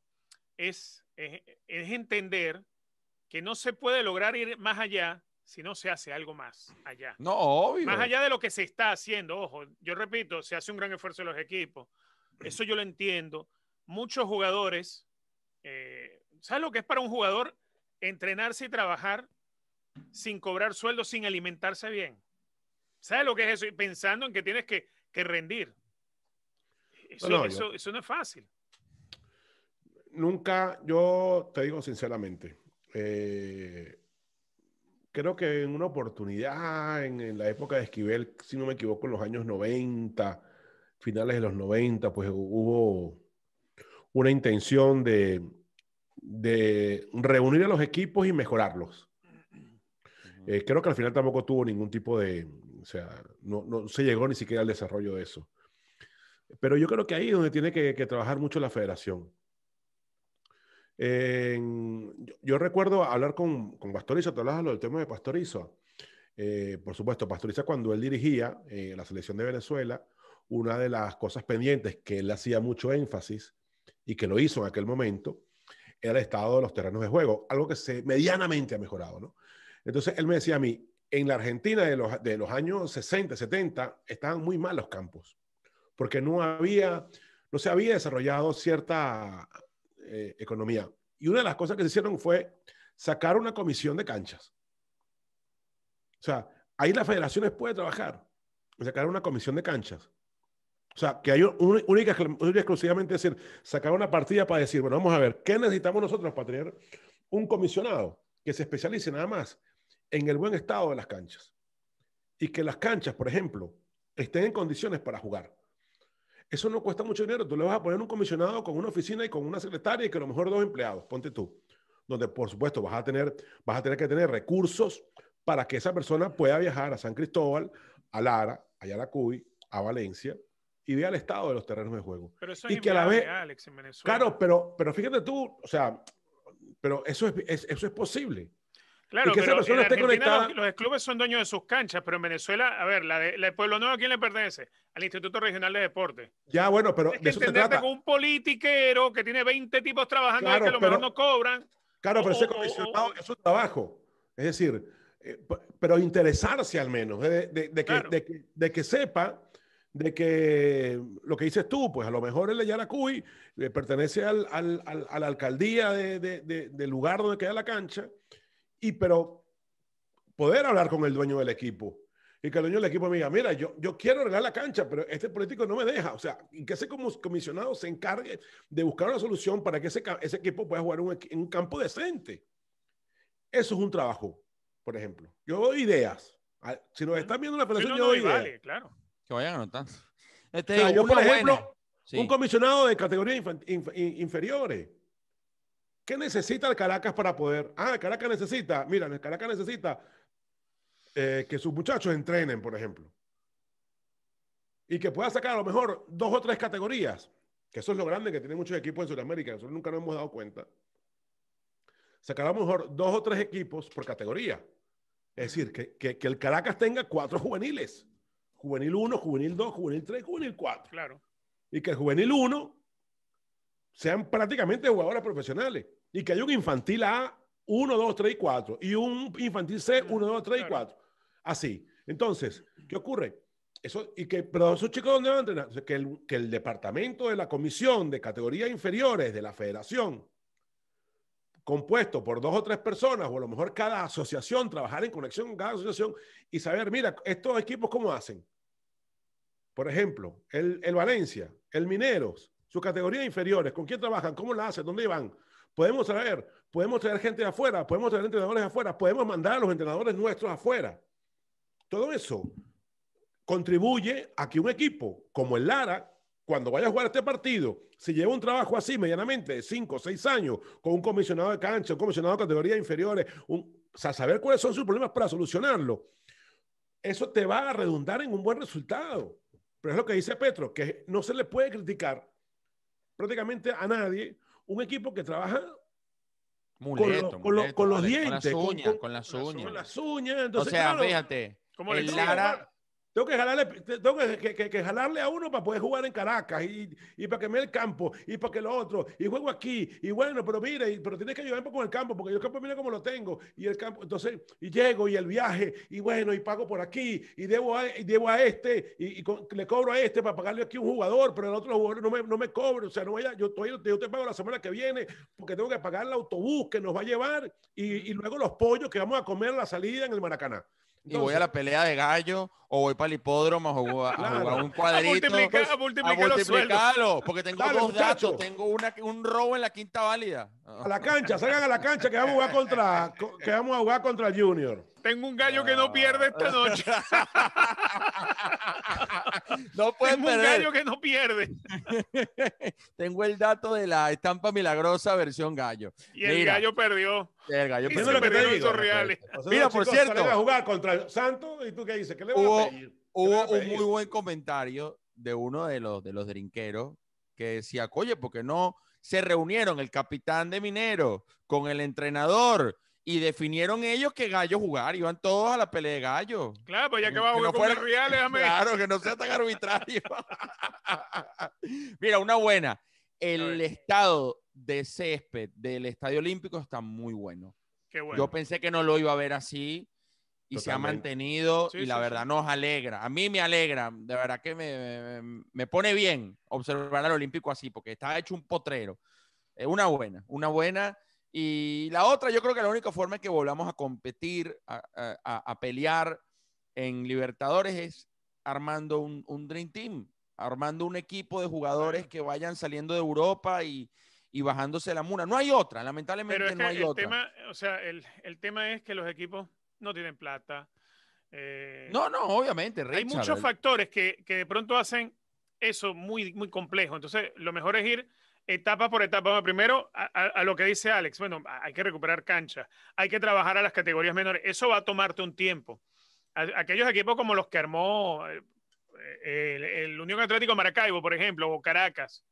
es, es, entender que no se puede lograr ir más allá si no se hace algo más allá. No, obvio. Más allá de lo que se está haciendo, ojo, yo repito, se hace un gran esfuerzo de los equipos, eso yo lo entiendo. Muchos jugadores, eh, ¿sabes lo que es para un jugador entrenarse y trabajar sin cobrar sueldo, sin alimentarse bien? ¿Sabes lo que es eso? Y pensando en que tienes que, rendir. Eso, no, es fácil. Nunca, yo te digo sinceramente, eh, creo que en una oportunidad, en, en, la época de Esquivel, si no me equivoco, en los años 90, finales de los 90, pues hubo una intención de, reunir a los equipos y mejorarlos. Eh, creo que al final tampoco tuvo ningún tipo de, o sea, no, se llegó ni siquiera al desarrollo de eso. Pero yo creo que ahí es donde tiene que, trabajar mucho la federación. yo, recuerdo hablar con, con Pastoriza, te lo del tema de Pastoriza. Eh, por supuesto, Pastoriza cuando él dirigía eh, la selección de Venezuela, una de las cosas pendientes que él hacía mucho énfasis y que lo hizo en aquel momento era el estado de los terrenos de juego, algo que se medianamente ha mejorado, ¿no? Entonces él me decía a mí, en la Argentina de los, de los años 60, 70, estaban muy mal los campos, porque no había, no se había desarrollado cierta eh, economía. Y una de las cosas que se hicieron fue sacar una comisión de canchas. O sea, ahí las federaciones pueden trabajar, sacar una comisión de canchas o sea, que hay un, única, exclusivamente decir, sacar una partida para decir, bueno, vamos a ver, ¿qué necesitamos nosotros para tener un comisionado que se especialice nada más en el buen estado de las canchas? Y que las canchas, por ejemplo, estén en condiciones para jugar. Eso no cuesta mucho dinero. Tú le vas a poner un comisionado con una oficina y con una secretaria y que a lo mejor dos empleados, ponte tú. Donde, por supuesto, vas a tener, vas a tener que tener recursos para que esa persona pueda viajar a San Cristóbal, a Lara, a Yaracuy, a Valencia, y vea el estado de los terrenos de juego. y que a la vez, Claro, pero, pero fíjate tú, o sea, pero eso es, eso es posible. Claro, que pero esté conectada... los, clubes son dueños de sus canchas, pero en Venezuela, a ver, la de, Pueblo Nuevo, ¿a quién le pertenece? Al Instituto Regional de Deporte. Ya, bueno, pero de eso se trata. con un politiquero que tiene 20 tipos trabajando claro, que a lo mejor no cobran. Claro, pero ese comisionado es su trabajo. Es decir, eh, pero interesarse al menos, eh, de, de, que, de que sepa de que lo que dices tú, pues a lo mejor el la Yaracuy le eh, pertenece al, a la alcaldía del lugar donde queda la cancha, y pero poder hablar con el dueño del equipo. Y que el dueño del equipo me diga, mira, yo, yo quiero arreglar la cancha, pero este político no me deja. O sea, que ese comisionado se encargue de buscar una solución para que ese, equipo pueda jugar en un campo decente. Eso es un trabajo, por ejemplo. Yo doy ideas. Ah, si nos están viendo la federación, yo doy ideas. claro. Que vayan anotando. Este, yo, por ejemplo, un comisionado de categorías inferiores. ¿Qué necesita el Caracas para poder? Ah, el Caracas necesita, mira, el Caracas necesita eh, que sus muchachos entrenen, por ejemplo. Y que pueda sacar a lo mejor dos o tres categorías, que eso es lo grande que tiene muchos equipos en Sudamérica, nosotros nunca nos hemos dado cuenta. Sacar a lo mejor dos o tres equipos por categoría. Es decir, que, que el Caracas tenga cuatro juveniles juvenil 1, juvenil 2, juvenil 3, juvenil 4. Claro. Y que el juvenil 1 sean prácticamente jugadores profesionales. Y que haya un infantil A 1, 2, 3 y 4. Y un infantil C 1, 2, 3 y 4. Así. Entonces, ¿qué ocurre? Eso, y que, pero esos chicos, ¿dónde van a entrenar? que, el, que el departamento de la comisión de categorías inferiores de la federación compuesto por dos o tres personas, o a lo mejor cada asociación, trabajar en conexión con cada asociación y saber, mira, estos equipos cómo hacen. Por ejemplo, el, Valencia, el Mineros, sus categorías inferiores, con quién trabajan, cómo la hacen, dónde van. Podemos saber, podemos traer gente de afuera, podemos traer entrenadores afuera, podemos mandar a los entrenadores nuestros afuera. Todo eso contribuye a que un equipo como el Lara cuando vaya a jugar este partido, si lleva un trabajo así medianamente de cinco o 6 años, con un comisionado de cancha, un comisionado de categorías inferiores, un, o sea, saber cuáles son sus problemas para solucionarlo, eso te va a redundar en un buen resultado. Pero es lo que dice Petro, que no se le puede criticar prácticamente a nadie un equipo que trabaja con, los dientes. Con las uñas, con, las uñas. Las uñas entonces, o sea, fíjate, el Lara... Tengo que jalarle, tengo que, jalarle a uno para poder jugar en Caracas y, para que me el campo y para que lo otro. Y juego aquí. Y bueno, pero mire, pero tienes que ayudarme con el campo porque yo el campo mira como lo tengo. Y el campo, entonces, y llego y el viaje. Y bueno, y pago por aquí. Y debo a, a este. Y, le cobro a este para pagarle aquí un jugador. Pero el otro jugador no me, no cobro. O sea, no vaya, yo, estoy, yo te pago la semana que viene porque tengo que pagar el autobús que nos va a llevar y, y luego los pollos que vamos a comer a la salida en el Maracaná y voy a la pelea de gallo, o voy para el hipódromo, o voy a, jugar un cuadrito. A, multiplicar, a, multiplicar porque tengo dos tengo un robo en la quinta válida. A la cancha, salgan a la cancha que vamos a jugar contra, que vamos a jugar contra el Junior. Tengo un gallo que no ah. pierde esta noche. no puede Tengo un gallo que no pierde. Tengo el dato de la estampa milagrosa versión gallo. Y el gallo perdió. El gallo perdió. que reales. Mira, por cierto. a jugar contra y tú qué dices, ¿qué le hubo, a pedir? Hubo un muy buen comentario de uno de los, de los drinqueros que decía, oye, ¿por no se reunieron el capitán de Minero con el entrenador? y definieron ellos que gallo jugar, iban todos a la pelea de gallo. Claro, pues ya que va a jugar no Claro, que no sea tan arbitrario. Mira, una buena. El estado de césped del Estadio Olímpico está muy bueno. Qué Yo pensé que no lo iba a ver así y se ha mantenido y la verdad nos alegra. A mí me alegra, de verdad que me, me, pone bien observar al Olímpico así porque está hecho un potrero. Es una buena, una buena. Y la otra, yo creo que la única forma en que volvamos a competir, a, pelear en Libertadores es armando un, Dream Team, armando un equipo de jugadores que vayan saliendo de Europa y, y bajándose la muna No hay otra, lamentablemente Pero no hay otra. o sea, el, el tema es que los equipos no tienen plata. Eh, no, no, obviamente. Hay muchos factores que, que, de pronto hacen eso muy, muy complejo. Entonces, lo mejor es ir etapa por etapa. primero, a, lo que dice Alex, bueno, hay que recuperar cancha, hay que trabajar a las categorías menores. Eso va a tomarte un tiempo. Aquellos equipos como los que armó eh, el, Unión Atlético Maracaibo, por ejemplo, o Caracas,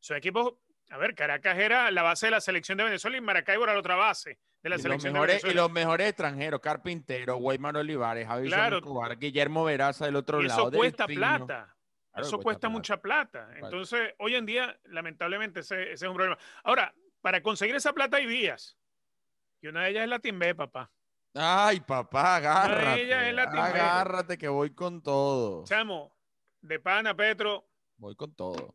son equipos, a ver, Caracas era la base de la selección de Venezuela y Maracaibo era la otra base. De la selección de Venezuela. y los mejores extranjeros, Carpintero, Guaymar Olivares, Javier Guillermo Veraza del otro lado. Eso cuesta plata eso cuesta, mucha plata. Entonces, hoy en día, lamentablemente, ese, es un problema. Ahora, para conseguir esa plata hay vías. Y una de ellas es la Timbe, papá. Ay, papá, agárrate. Una es la Agárrate que voy con todo. Chamo, de pana, Petro. Voy con todo.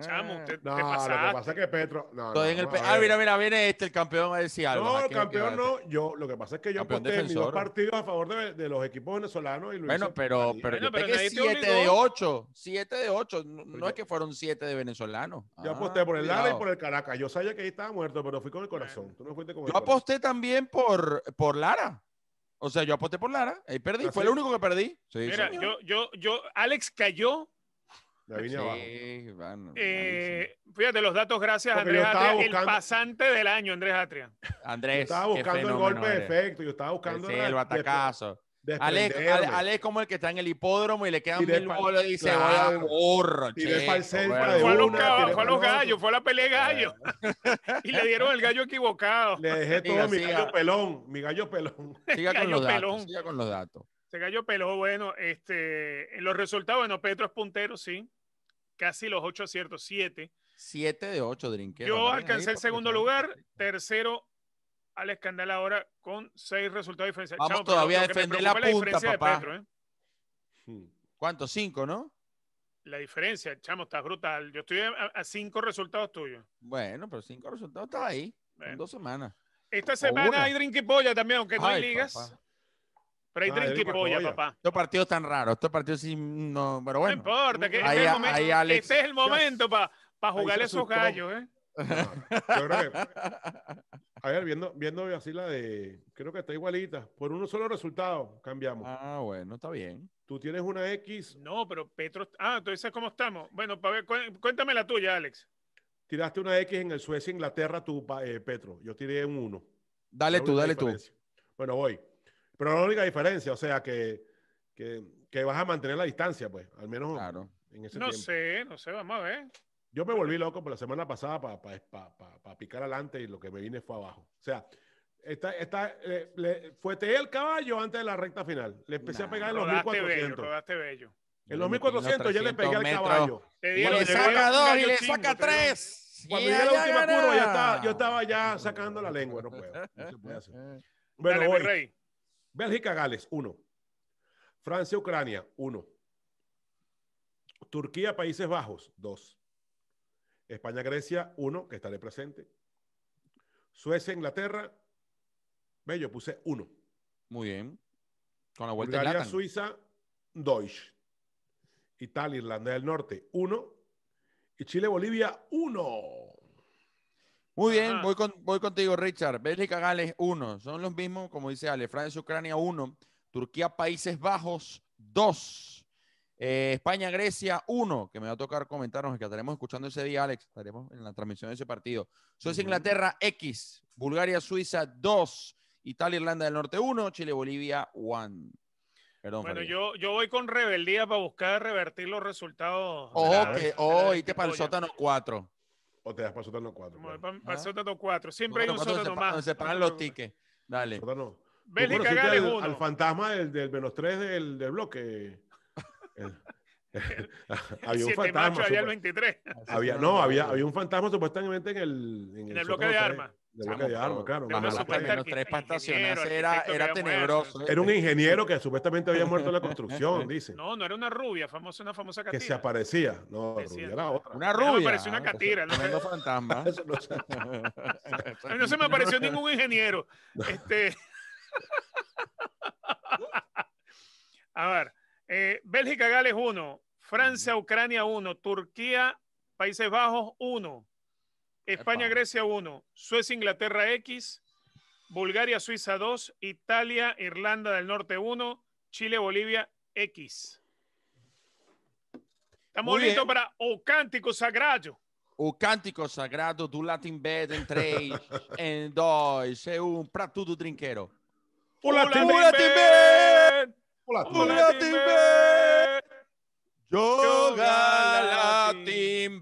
Chamo, usted no, lo que pasa es que Petro. ah, mira, mira, viene este, el campeón a decir algo. No, el campeón no. Yo, lo que pasa es que yo aposté mis dos partidos a favor de, de los equipos venezolanos. Y lo bueno, pero, pero, 7 de 8. 7 de 8. No, es que fueron 7 de venezolanos. Yo ah, aposté por el Lara y por el Caracas. Yo sabía que ahí estaba muerto, pero fui con el corazón. yo aposté también por, por Lara. O sea, yo aposté por Lara y perdí. ¿Ah, fue el único que perdí. Mira, yo, yo, yo, Alex cayó eh, fíjate los datos, gracias Andrés Atria, el pasante del año, Andrés Atria. Andrés. Yo estaba buscando el golpe de efecto, yo estaba buscando. Sí, el batacazo. Alex, Ale, como el que está en el hipódromo y le quedan mil bolas y dice, va voy a Fue, a los, gallos, fue a la pelea de ah. gallo. y le dieron el gallo equivocado. Le dejé todo mi gallo pelón, mi gallo pelón. Siga, con, los datos, siga con los datos. Se este cayó pelo. Bueno, este, en los resultados, bueno, Petro es puntero, sí. Casi los ocho aciertos, siete. Siete de ocho, drinkero Yo alcancé el segundo lugar, tercero al escándalo ahora con seis resultados diferenciales. Vamos todavía a defender la punta, ¿eh? hmm. ¿Cuántos? Cinco, ¿no? La diferencia, chamo, está brutal. Yo estoy a, cinco resultados tuyos. Bueno, pero cinco resultados está ahí. dos semanas. Esta semana hay y Polla también, aunque no hay ligas. Pero hay tres trinque papá. Estos partidos tan raros, estos partidos sí, no, pero bueno. No importa, este, Alex, este es el momento para para jugar esos gallos, ¿eh? a ver, viendo, viendo así la de, creo que está igualita. Por uno solo resultado cambiamos. Ah, bueno, está bien. Tú tienes una X. No, pero Petro, ah, entonces ¿cómo estamos? Bueno, para ver, cuéntame la tuya, Alex. Tiraste una X en el Suecia, Inglaterra, tú, eh, Petro. Yo tiré un 1. Dale tú, dale tú. Bueno, voy. Pero la única diferencia, o sea, que, que, que, vas a mantener la distancia, pues, al menos claro. en ese no sé, no sé, vamos a ver. Yo me volví loco por la semana pasada para picar adelante y lo que me vine fue abajo. O sea, esta, le, el caballo antes de la recta final. Le empecé a pegar en los 1400. bello. En los 1400 ya le pegué al caballo. le saca dos y le saca tres. Cuando llegué la última curva, ya yo estaba ya sacando la lengua. No puedo. No se puede Bueno, Bélgica-Gales, 1. Francia-Ucrania, 1. Turquía-Países Bajos, 2. España-Grecia, 1, que estaré presente. Suecia-Inglaterra, bello, puse 1. Muy bien. Con la vuelta suiza 2. Italia-Irlanda del Norte, 1. Y Chile-Bolivia, 1. Muy bien, voy, voy contigo, Richard. Bélgica, Gales, 1. Son los mismos, como dice Ale. Francia, Ucrania, 1. Turquía, Países Bajos, 2. Eh, España, Grecia, 1. Que me va a tocar comentarnos, que estaremos escuchando ese día, Alex. Estaremos en la transmisión de ese partido. Suecia, Inglaterra, X. Bulgaria, Suiza, 2. Italia, Irlanda del Norte, 1. Chile, Bolivia, 1. Perdón, bueno, yo, yo, voy con rebeldía para buscar revertir los resultados. Ojo, que hoy te este para el sótano 4 o te das para sótano 4. los Para ah. Siempre hay un sótano más. se pagan los tickets. Dale. Al fantasma del, del menos 3 del, del, bloque. había un fantasma. 23. Ah, había, no, había, había un fantasma supuestamente en el, en el bloque de armas. De Chamo, lo que claro. vamos a menos tres plantaciones. era, era tenebroso. ¿eh? Era un ingeniero que supuestamente había muerto en la construcción, dice. No, no era una rubia, famosa, una famosa catira. Que se aparecía. No, rubia era otra. Una rubia. me pareció una ah, catira. No, no, no se me apareció ningún ingeniero. Este... A ver, eh, Bélgica, Gales 1, Francia, Ucrania 1, Turquía, Países Bajos 1, España-Grecia 1, Suecia-Inglaterra X, Bulgaria-Suiza 2, Italia-Irlanda del Norte 1, Chile-Bolivia X. Estamos listos para O Cántico Sagrado. O Cántico Sagrado do Latin Bed en 3, en 2, en 1, para todo trinquero. O Latin, Latin Bed! Latin, o Latin Bed! Latin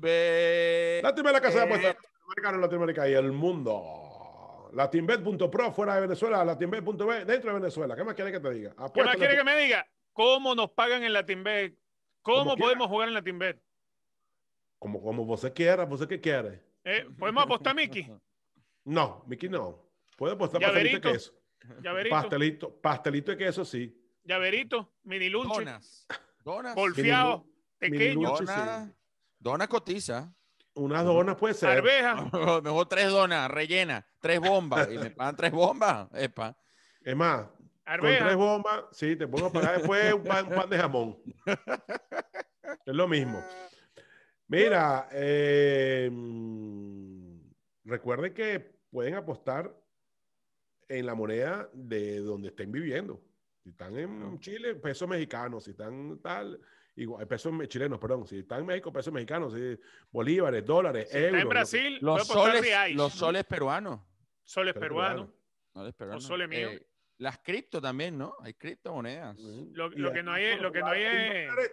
Bed! Latin Bed la casa de apuestas. Latinoamérica, y el mundo. Latinbet.pro fuera de Venezuela, latinbet.b dentro de Venezuela. ¿Qué más quiere que te diga? Apuesta ¿Qué que me diga? ¿Cómo nos pagan en Latinbet? ¿Cómo podemos jugar en Latinbet? Como, como vos quieras vos que quieres. Eh, ¿Podemos apostar, Miki? No, Miki no. Puede apostar pastelito de queso. Pastelito, pastelito de queso, sí. Llaverito, mini lunch Donas. Donas. Golfeado, pequeño. dona cotiza. Una dona puede ser. Arveja. Mejor tres donas rellena, tres bombas. Y me pagan tres bombas. Epa. Es más, con tres bombas, sí, te pongo a pagar después un pan, de jamón. es lo mismo. Mira, em, recuerde que pueden apostar en la moneda de donde estén viviendo. Si están en Chile, pesos mexicanos. Si están tal, igual, pesos chilenos, perdón. Si está en México, pesos mexicanos, si, bolívares, dólares, euros. en Brasil, los, soles, los soles peruanos. Soles peruanos. Soles soles míos. Eh, las cripto también, ¿no? Hay criptomonedas. Lo, que no hay es... Lo que no hay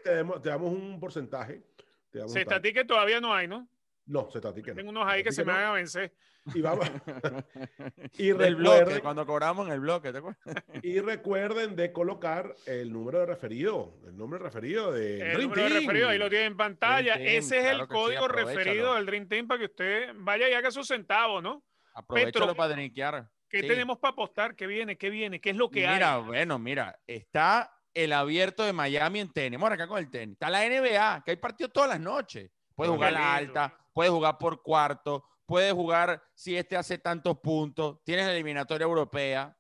Te, damos, un porcentaje. Te está se ti está que todavía no hay, ¿no? No, se Tengo unos ahí que se me van a vencer. Y vamos. y recuerden, bloque, cuando cobramos en el bloque, y recuerden de colocar el número de referido, el nombre referido de Dream número Team. De referido, ahí lo tienen en pantalla. Ese es el código referido del Dream Team para que usted vaya y haga su centavo, ¿no? Aprovechalo para deniquear ¿Qué tenemos para apostar? ¿Qué viene? ¿Qué viene? ¿Qué es lo que hay? Mira, bueno, mira, está el abierto de Miami en tenis. Vamos acá con el tenis. Está la NBA, que hay partido todas las noches. Puede jugar la alta, puede jugar por cuarto, puede jugar si este hace tantos puntos. Tienes la eliminatoria europea,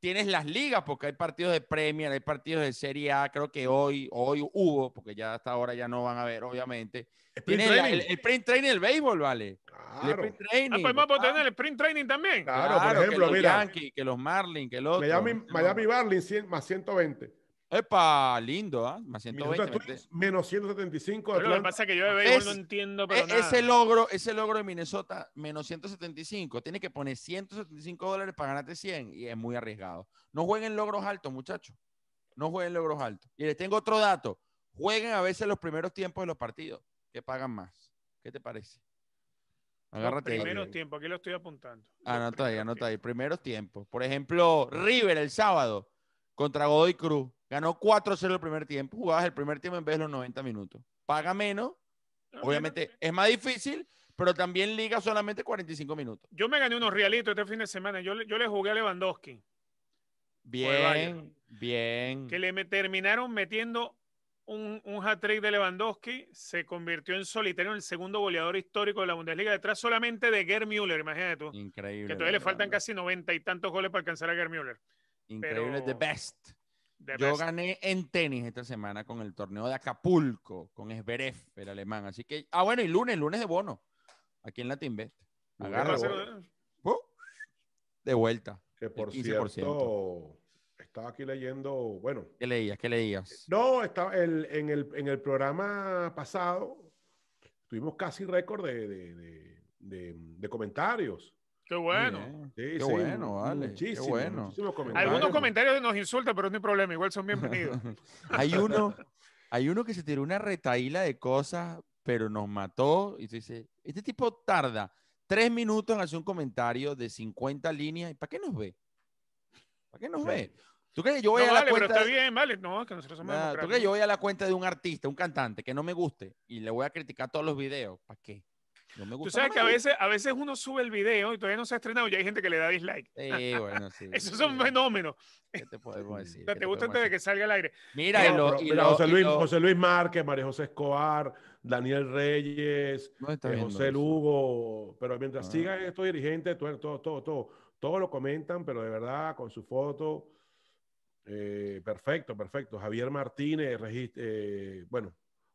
tienes las ligas, porque hay partidos de Premier, hay partidos de Serie A, creo que hoy, hoy hubo, porque ya hasta ahora ya no van a ver, obviamente. Tienes el, sprint training del béisbol, ¿vale? Claro. El sprint training. Ah, pues tener el sprint training también. Claro, por ejemplo, que los Yankees, que los Marlins, que los Miami, Marlins, más 120. Epa, lindo, ¿ah? Más 120. menos 175. Pero lo que pasa es que yo de no entiendo. E-, ese, logro, ese logro de Minnesota, menos 175. Tiene que poner 175 dólares para ganarte 100 y es muy arriesgado. No jueguen logros altos, muchachos. No jueguen logros altos. Y les tengo otro dato. Jueguen a veces los primeros tiempos de los partidos, que pagan más. ¿Qué te parece? Agárrate. Los primeros tiempos, aquí lo estoy apuntando. Anota ahí, anota ahí. Primeros tiempos. Por ejemplo, River el sábado contra Godoy Cruz. Ganó 4-0 el primer tiempo. jugaba el primer tiempo en vez de los 90 minutos. Paga menos. Obviamente es más difícil, pero también liga solamente 45 minutos. Yo me gané unos realitos este fin de semana. Yo, yo le jugué a Lewandowski. Bien, bien. Que le terminaron metiendo un, un hat-trick de Lewandowski. Se convirtió en solitario en el segundo goleador histórico de la Bundesliga, detrás solamente de Gerd Müller, imagínate tú. Increíble. Que todavía le faltan casi 90 y tantos goles para alcanzar a Gerd Müller. Increíble, the best. Yo gané en tenis esta semana con el torneo de Acapulco, con Esberef, el alemán. Así que, ah, bueno, y lunes, lunes de bono, aquí en Latin Best. Agarra. de vuelta. Que por cierto, estaba aquí leyendo, bueno. ¿Qué leías? ¿Qué leías? No, estaba el, en, el, en, el, programa pasado tuvimos casi récord de, de, de comentarios. Qué bueno. qué bueno, vale. comentarios. Algunos comentarios nos insultan, pero no hay problema, igual son bienvenidos. hay uno, hay uno que se tiró una retaíla de cosas, pero nos mató y se dice, este tipo tarda tres minutos en hacer un comentario de 50 líneas y ¿para qué nos ve? ¿Para qué nos ve? ¿Tú yo voy a la cuenta? Pero está bien, vale. No, que nosotros somos ¿Tú crees que yo voy a la cuenta de un artista, un cantante que no me guste y le voy a criticar todos los videos? ¿Para qué? Tú sabes que a veces, a veces uno sube el video y todavía no se ha estrenado y hay gente que le da dislike. Esos bueno, sí. Eso es un fenómeno. ¿Qué te podemos decir? te gusta antes de que salga al aire. Mira, José, Luis, José Luis Márquez, María José Escobar, Daniel Reyes, eh, José Lugo. Pero mientras siga sigan estos dirigentes, todo, todo, todo, todo, lo comentan, pero de verdad, con su foto. Eh, perfecto, perfecto. Javier Martínez, eh, bueno,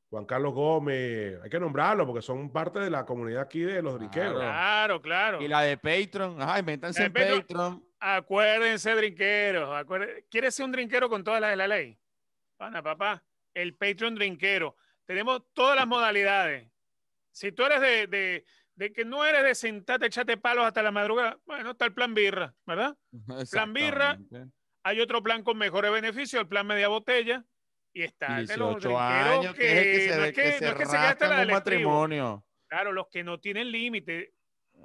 Juan Carlos Gómez, hay que nombrarlo porque son parte de la comunidad aquí de los drinqueros. Claro, claro. Y la de Patreon, ajá, inventanse en Patreon. Acuérdense, drinqueros. Acuérdense. ¿Quieres ser un drinquero con todas las de la ley? Pana, papá, el Patreon drinquero. Tenemos todas las modalidades. Si tú eres de, de, de que no eres de sentarte, echarte palos hasta la madrugada, bueno, está el plan birra, ¿verdad? Plan birra. Hay otro plan con mejores beneficios, el plan media botella y está 18 años, que, que, no es que, se, matrimonio. Claro, los que no tienen límite.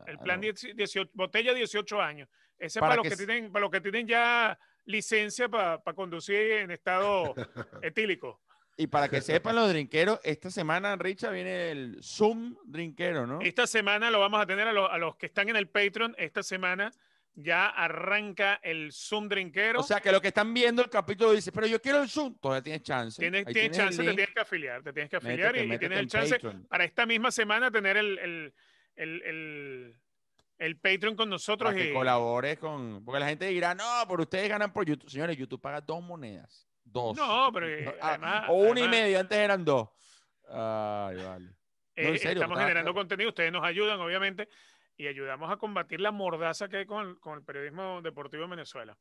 El plan 18, botella 18 años. Ese es para los que, tienen, para los que tienen ya licencia para, conducir en estado etílico. Y para que sepan los drinqueros, esta semana, Richa, viene el Zoom drinquero, ¿no? Esta semana lo vamos a tener a, a los que están en el Patreon. Esta semana ya arranca el Zoom drinkero. O sea, que lo que están viendo el capítulo dice, pero yo quiero el Zoom, todavía tienes chance. Tienes, chance, te tienes que afiliar, te tienes que afiliar y, tienes el chance para esta misma semana tener el, el, Patreon con nosotros. que colabores con... Porque la gente dirá, no, pero ustedes ganan por YouTube. Señores, YouTube paga dos monedas. Dos. No, pero eh, ah, además... O una y media, antes eran dos. Ay, vale. Eh, estamos generando contenido, ustedes nos ayudan, obviamente y ayudamos a combatir la mordaza que hay con el, periodismo deportivo en Venezuela.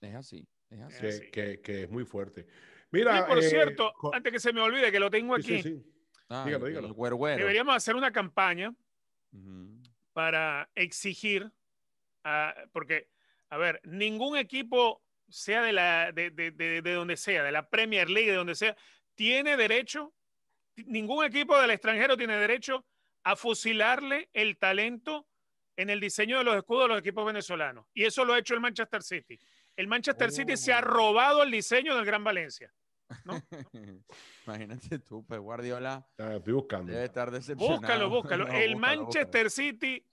Es así, es así. Que, es, muy fuerte. Mira, y por eh, cierto, antes que se me olvide que lo tengo aquí, sí, ah, dígalo, dígalo. deberíamos hacer una campaña para exigir, porque, a ver, ningún equipo, sea de, la, de donde sea, de la Premier League, de donde sea, tiene derecho, ningún equipo del extranjero tiene derecho a fusilarle el talento en el diseño de los escudos de los equipos venezolanos. Y eso lo ha hecho el Manchester City. El Manchester oh, City se ha robado el diseño del Gran Valencia. ¿no? Imagínate tú, pues Guardiola. Ah, estoy buscando. Debe estar decepcionado. Búscalo, búscalo. el Manchester City,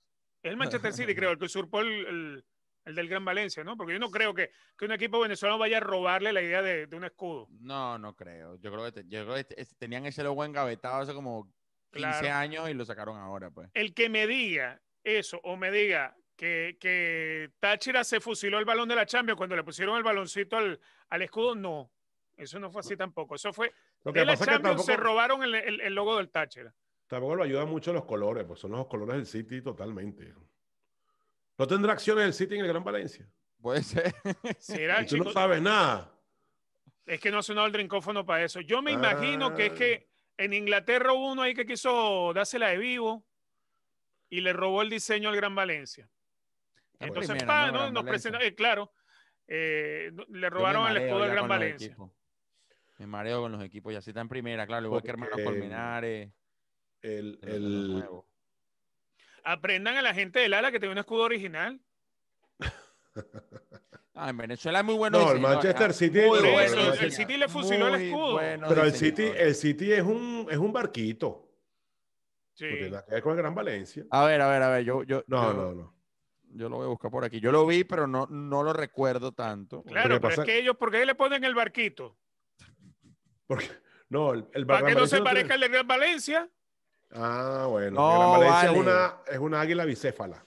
el Manchester City creo, el que usurpó el, del Gran Valencia, ¿no? Porque yo no creo que, que un equipo venezolano vaya a robarle la idea de, de un escudo. No, no creo. Yo creo que, tenían ese logo engavetado hace como 15 años y lo sacaron ahora, pues. El que me diga eso o me diga que, Táchira se fusiló el balón de la Champions cuando le pusieron el baloncito al, escudo, no. Eso no fue así tampoco. Eso fue. Lo se robaron el, logo del Táchira. Tampoco lo ayuda mucho los colores, pues son los colores del City totalmente. ¿No tendrá acciones el City en el Gran Valencia? Puede ser. y tú no sabes nada. Es que no ha sonado el rincófono para eso. Yo me imagino que es que ah. En Inglaterra hubo uno ahí que quiso dársela de vivo y le robó el diseño al Gran Valencia. Entonces, claro, le robaron el escudo al Gran Valencia. Me mareo con los equipos, Y así está en primera, claro, igual que hermanos Colmenares. el, Aprendan a la gente del ala que tiene un escudo original. Ah, en Venezuela es muy bueno. No, el ah, Manchester City. es muy bueno, el City le fusiló el escudo. pero el City, el City es un, es un barquito. Sí. Porque con el Gran Valencia. A ver, a ver, a ver. Yo, yo, no, no, no. Yo lo voy a buscar por aquí. Yo lo vi, pero no, no lo recuerdo tanto. Claro, pero, es que ellos, ¿por qué le ponen el barquito? Porque, no, el, el Para que no se parezca al de Gran Valencia. Ah, bueno. No, Gran Valencia es, una, es una águila bicéfala.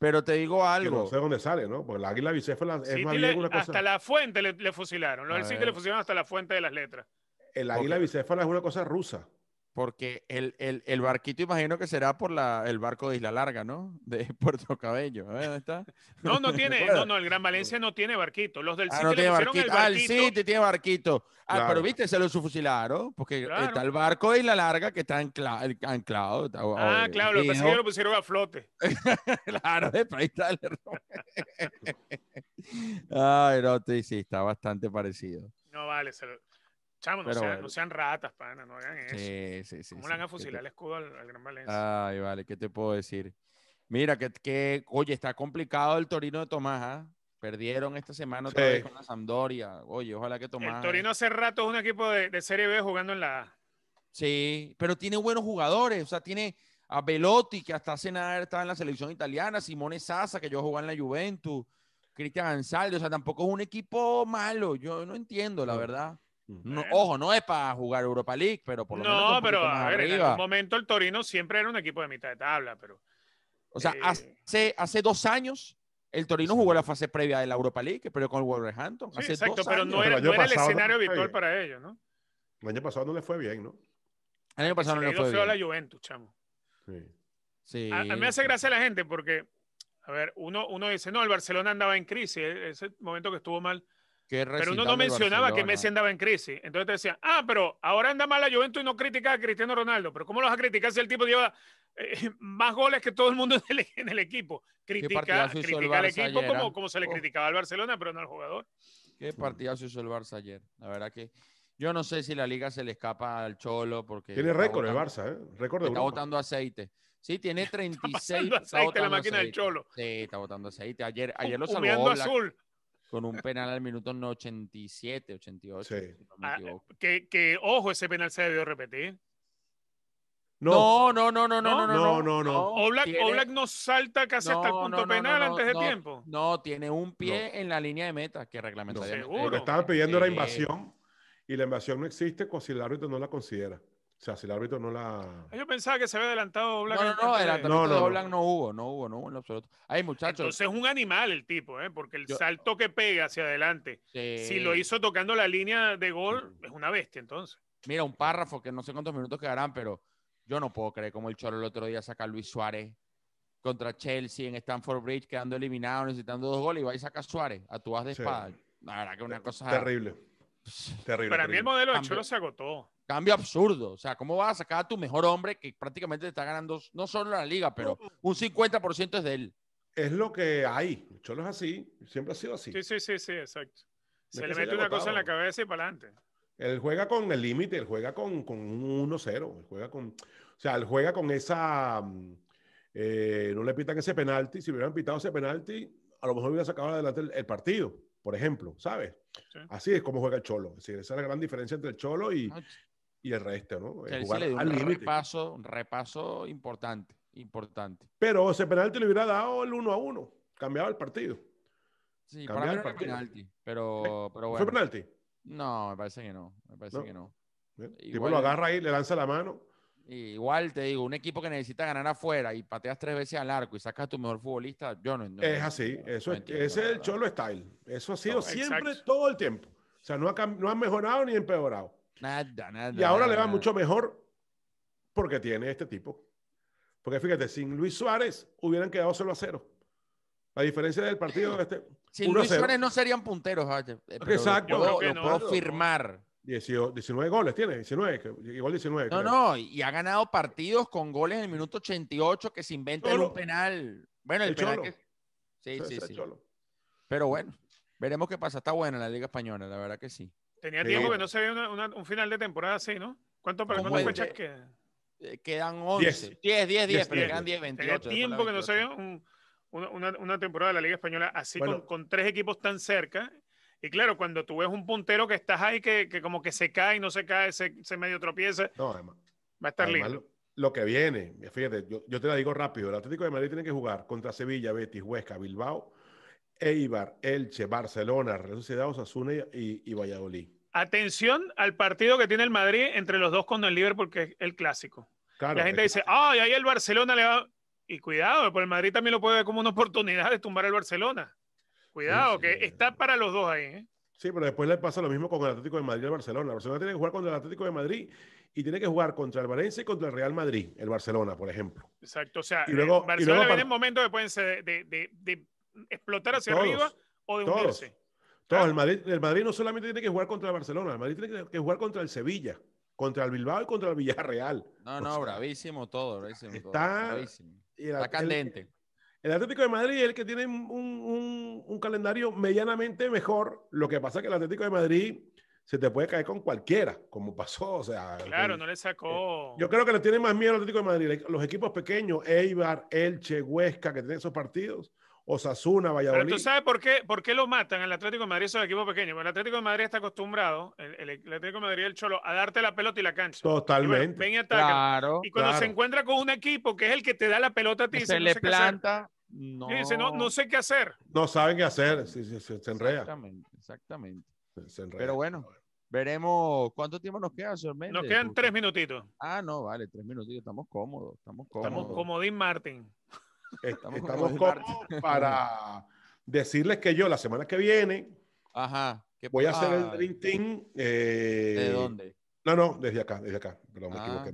Pero te digo algo. no sé dónde sale, ¿no? Porque el águila bicéfala es más bien una Hasta la fuente le, le fusilaron. Los del le fusilaron hasta la fuente de las letras. El águila bicéfala es una cosa rusa. Porque el, el, el, barquito, imagino que será por la, el barco de Isla Larga, ¿no? De Puerto Cabello. ¿eh? ¿dónde está? No, no tiene, no, no, el Gran Valencia no tiene barquito. Los del ah, City no tiene barquito. El barquito. Ah, el tiene barquito. Ah, pero viste, se lo fusilaron, porque está el barco de Isla Larga que está anclado. ah, claro, lo que lo pusieron a flote. claro, ahí está el error. Ay, no, sí, sí, está bastante parecido. No vale, se lo... Chamo, no, sean, ratas, pana, no hagan eso. Sí, sí, sí. ¿Cómo le van a fusilar el escudo al, Gran Valencia? Ay, vale, ¿qué te puedo decir? Mira, que, oye, está complicado el Torino de Tomás, ¿ah? Perdieron esta semana otra vez con la Sampdoria. Oye, ojalá que Tomás. El Torino hace rato es un equipo de, Serie B jugando en la A. Sí, pero tiene buenos jugadores. O sea, tiene a Belotti, que hasta hace nada estaba en la selección italiana, Simone Sasa que yo jugaba en la Juventus, Cristian Ansaldi, O sea, tampoco es un equipo malo. Yo no entiendo, la verdad ojo, no es para jugar Europa League, pero por lo menos. No, pero a ver, en algún momento el Torino siempre era un equipo de mitad de tabla, pero. O sea, eh, hace, hace dos años el Torino jugó la fase previa de la Europa League, pero con el Wolverhampton. Sí, exacto, pero no era, el, escenario habitual para ellos, ¿no? El año pasado no le fue bien, ¿no? El año pasado no le fue bien. la Juventus, chamo. Sí. sí. A, mí me hace gracia la gente porque, a ver, uno, uno dice, no, el Barcelona andaba en crisis, e, ese momento que estuvo mal. Pero uno no mencionaba que Messi andaba en crisis. Entonces te decían, ah, pero ahora anda mal la Juventus y no critica a Cristiano Ronaldo. Pero ¿cómo los vas a criticar si el tipo lleva eh, más goles que todo el mundo en el, equipo? Critica, critica al equipo ah? como, se le oh. criticaba al Barcelona, pero no al jugador. Qué se hizo el Barça ayer. La verdad que yo no sé si la liga se le escapa al Cholo porque... Tiene récord el Barça, ¿eh? Récord Está botando aceite. Sí, tiene 36. Está botando aceite la máquina del Cholo. Sí, está botando aceite. Ayer, ayer lo salvó azul con un penal al minuto 87, 88, sí. Ah, que, ojo, ese penal se debió repetir. No, no, no, no, no, no, no, no. no, no. Oblak, no salta casi hasta el punto penal antes de tiempo. No, tiene un pie en la línea de meta que reglamentaria. Lo que estaba pidiendo era la eh, invasión y la invasión no existe si el no la considera. O sea, si el árbitro no la. Ah, yo pensaba que se había adelantado Black. No, no, no, no, no. hubo, no hubo, no hubo en absoluto. Ay, muchachos. Entonces es un animal el tipo, ¿eh? porque el salto que pega hacia adelante, si lo hizo tocando la línea de gol, es una bestia entonces. Mira, un párrafo que no sé cuántos minutos quedarán, pero yo no puedo creer como el Cholo el otro día saca a Luis Suárez contra Chelsea en Stanford Bridge, quedando eliminado, necesitando dos goles, y va y saca a Suárez a tu as de espada. La verdad que una eh, cosa. Terrible. Terrible. Para mí el modelo de Cholo se agotó. Cambio absurdo. O sea, ¿cómo vas a sacar a tu mejor hombre que prácticamente te está ganando no solo la liga, pero un 50% es de él? Es lo que hay. Cholo es así. Siempre ha sido así. Sí, sí, sí, sí, exacto. Se le mete una cosa en la cabeza y para adelante. Él juega con el límite, él juega con, con un 1-0. juega con. O sea, él juega con esa. Mm, eh, no le pitan ese penalti. Si hubieran pitado ese penalti, a lo mejor hubiera sacado adelante el, partido por ejemplo, ¿sabes? Así es como juega el Cholo. Es decir, esa es la gran diferencia entre el Cholo y, y el resto, ¿no? Eh, un repaso, un repaso importante, importante. Pero ese penalti le hubiera dado el 1 a 1, cambiaba el partido. Sí, cambiaba el partido. ¿Eh? pero, ¿Fue penalti? No, me parece que no, me parece que no. ¿Eh? tipo lo agarra ahí, le lanza la mano. Igual te digo, un equipo que necesita ganar afuera y pateas tres veces al arco y sacas a tu mejor futbolista, yo no, Es así, eso es, ese es el Cholo style. Eso ha sido siempre, todo el tiempo. O sea, no ha, no ha mejorado ni empeorado. Nada, nada. Y ahora le va mucho mejor porque tiene este tipo. Porque fíjate, sin Luis Suárez hubieran quedado solo a cero. A diferencia del partido este. Sin Luis Suárez no serían punteros, eh, Exacto. Lo, puedo, firmar. 19, goles tiene, 19, igual 19. No, no, y ha ganado partidos con goles en el minuto 88 que se inventa un penal. Bueno, el, penal Sí, sí, sí. Pero bueno, veremos qué pasa. Está buena la Liga Española, la verdad que sí. Tenía tiempo que no se veía un final de temporada así, ¿no? ¿Cuánto, para fechas eh, eh, quedan? Quedan 11. 10, 10, 10, pero quedan 10, 28. Tenía tiempo que no se ve una, una, temporada de la Liga Española así con, con, tres equipos tan cerca. Y claro, cuando tú ves un puntero que estás ahí, que, que como que se cae, no se cae, se, se medio tropieza, no, además, va a estar lindo. Lo, que viene, fíjate, yo, yo te la digo rápido, el Atlético de Madrid tiene que jugar contra Sevilla, Betis, Huesca, Bilbao, Eibar, Elche, Barcelona, Real Sociedad, Osasuna y, Valladolid. Atención al partido que tiene el Madrid entre los dos con el Liverpool, que es el clásico. la gente dice, ay, ahí el Barcelona le va... Y cuidado, porque el Madrid también lo puede ver como una oportunidad de tumbar al Barcelona. Cuidado, que está para los dos ahí. ¿eh? Sí, pero después le pasa lo mismo con el Atlético de Madrid y el Barcelona. El Barcelona tiene que jugar contra el Atlético de Madrid y tiene que jugar contra el Valencia y contra el Real Madrid, el Barcelona, por ejemplo. Exacto, o sea, y Barcelona viene en momento que pueden ser de, explotar hacia arriba o de ah. El, Madrid, no solamente tiene que jugar contra el Barcelona, el Madrid tiene que jugar contra el Sevilla, contra el Bilbao y contra el Villarreal. No, no, bravísimo todo, Está, El, candente. El, Atlético de Madrid es el que tiene un, calendario medianamente mejor. Lo que pasa es que el Atlético de Madrid se te puede caer con cualquiera, como pasó. O sea, claro, no le sacó. Eh, yo creo que le tiene más miedo al Atlético de Madrid. Los equipos pequeños, Eibar, Elche, Huesca, que tienen esos partidos, Osasuna, Valladolid. Pero tú sabes por qué, por qué lo matan al Atlético de Madrid esos equipos pequeños. Porque el Atlético de Madrid está acostumbrado, el, Atlético de Madrid el Cholo, a darte la pelota y la cancha. Totalmente. Y, ven y, claro, y cuando se encuentra con un equipo que es el que te da la pelota a ti, se, le planta. No. Dice, no, sé qué hacer. No saben qué hacer, se, Exactamente, exactamente. Pero bueno, veremos cuánto tiempo nos queda, señor Méndez? Nos quedan tres minutitos. Ah, no, vale, tres minutitos, estamos cómodos, estamos cómodos. Estamos comodín, Martín. Estamos, para decirles que yo la semana que viene voy a hacer el Dream eh, ¿De dónde? No, no, desde acá, desde acá. Ah.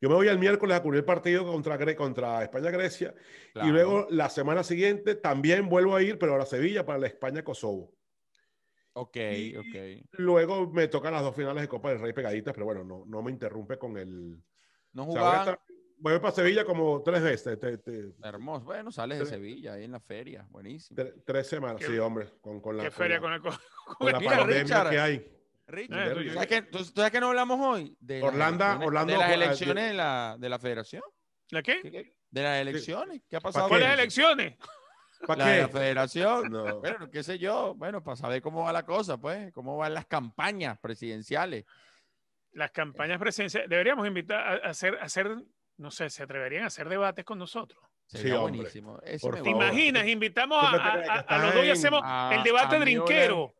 Yo me voy el miércoles a cubrir el partido contra, contra España-Grecia y luego la semana siguiente también vuelvo a ir, pero ahora a Sevilla para la España-Kosovo. Ok, Luego me tocan las dos finales de Copa del Rey pegaditas, pero bueno, no, me interrumpe con el... No jugaban, voy para Sevilla como tres veces. Hermoso. Bueno, sales de Sevilla ahí en la feria. Buenísimo. tres semanas, sí, hombre. Con, con la, ¿Qué feria con, el, la Richard, que hay? Richard, ¿tú, sabes qué ¿tú, no hablamos hoy? De Orlando, las, Orlando, de las elecciones de la, federación. ¿La qué? De las elecciones. ¿Qué ha pasado? ¿Cuáles elecciones? ¿Para la, qué? la federación. Bueno, qué sé yo. Bueno, para saber cómo va la cosa, pues. Cómo van las campañas presidenciales. Las campañas presidenciales. Deberíamos invitar a hacer, a hacer no sé, se atreverían a hacer debates con nosotros. Sería buenísimo. ¿Te imaginas? Invitamos a, los dos y hacemos el debate drinquero.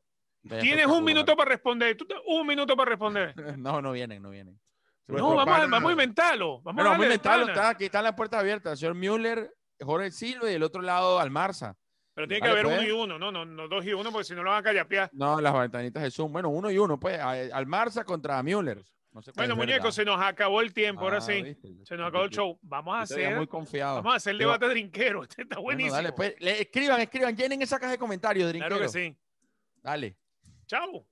Pues, Tienes un minuto para responder. un minuto para responder. no, no vienen, no vienen. No, pues, vamos a, vamos a inventarlo. Vamos a inventarlo. aquí están las puertas abiertas. señor Müller, Jorge Silva y del otro lado Almarza. Pero tiene que haber uno pues. y uno, no, no, no dos y uno, porque si no lo van a callapear. No, las ventanitas de Zoom. Bueno, uno y uno, pues. Almarza contra Müller bueno, muñeco, se nos acabó el tiempo, ahora ah, sí. se nos acabó el show. Vamos a hacer. Vamos a hacer el debate de drinquero. Este está buenísimo. dale, pues, escriban, escriban, llenen esa caja de comentarios, drinquero. Claro que sí. Dale. Chao.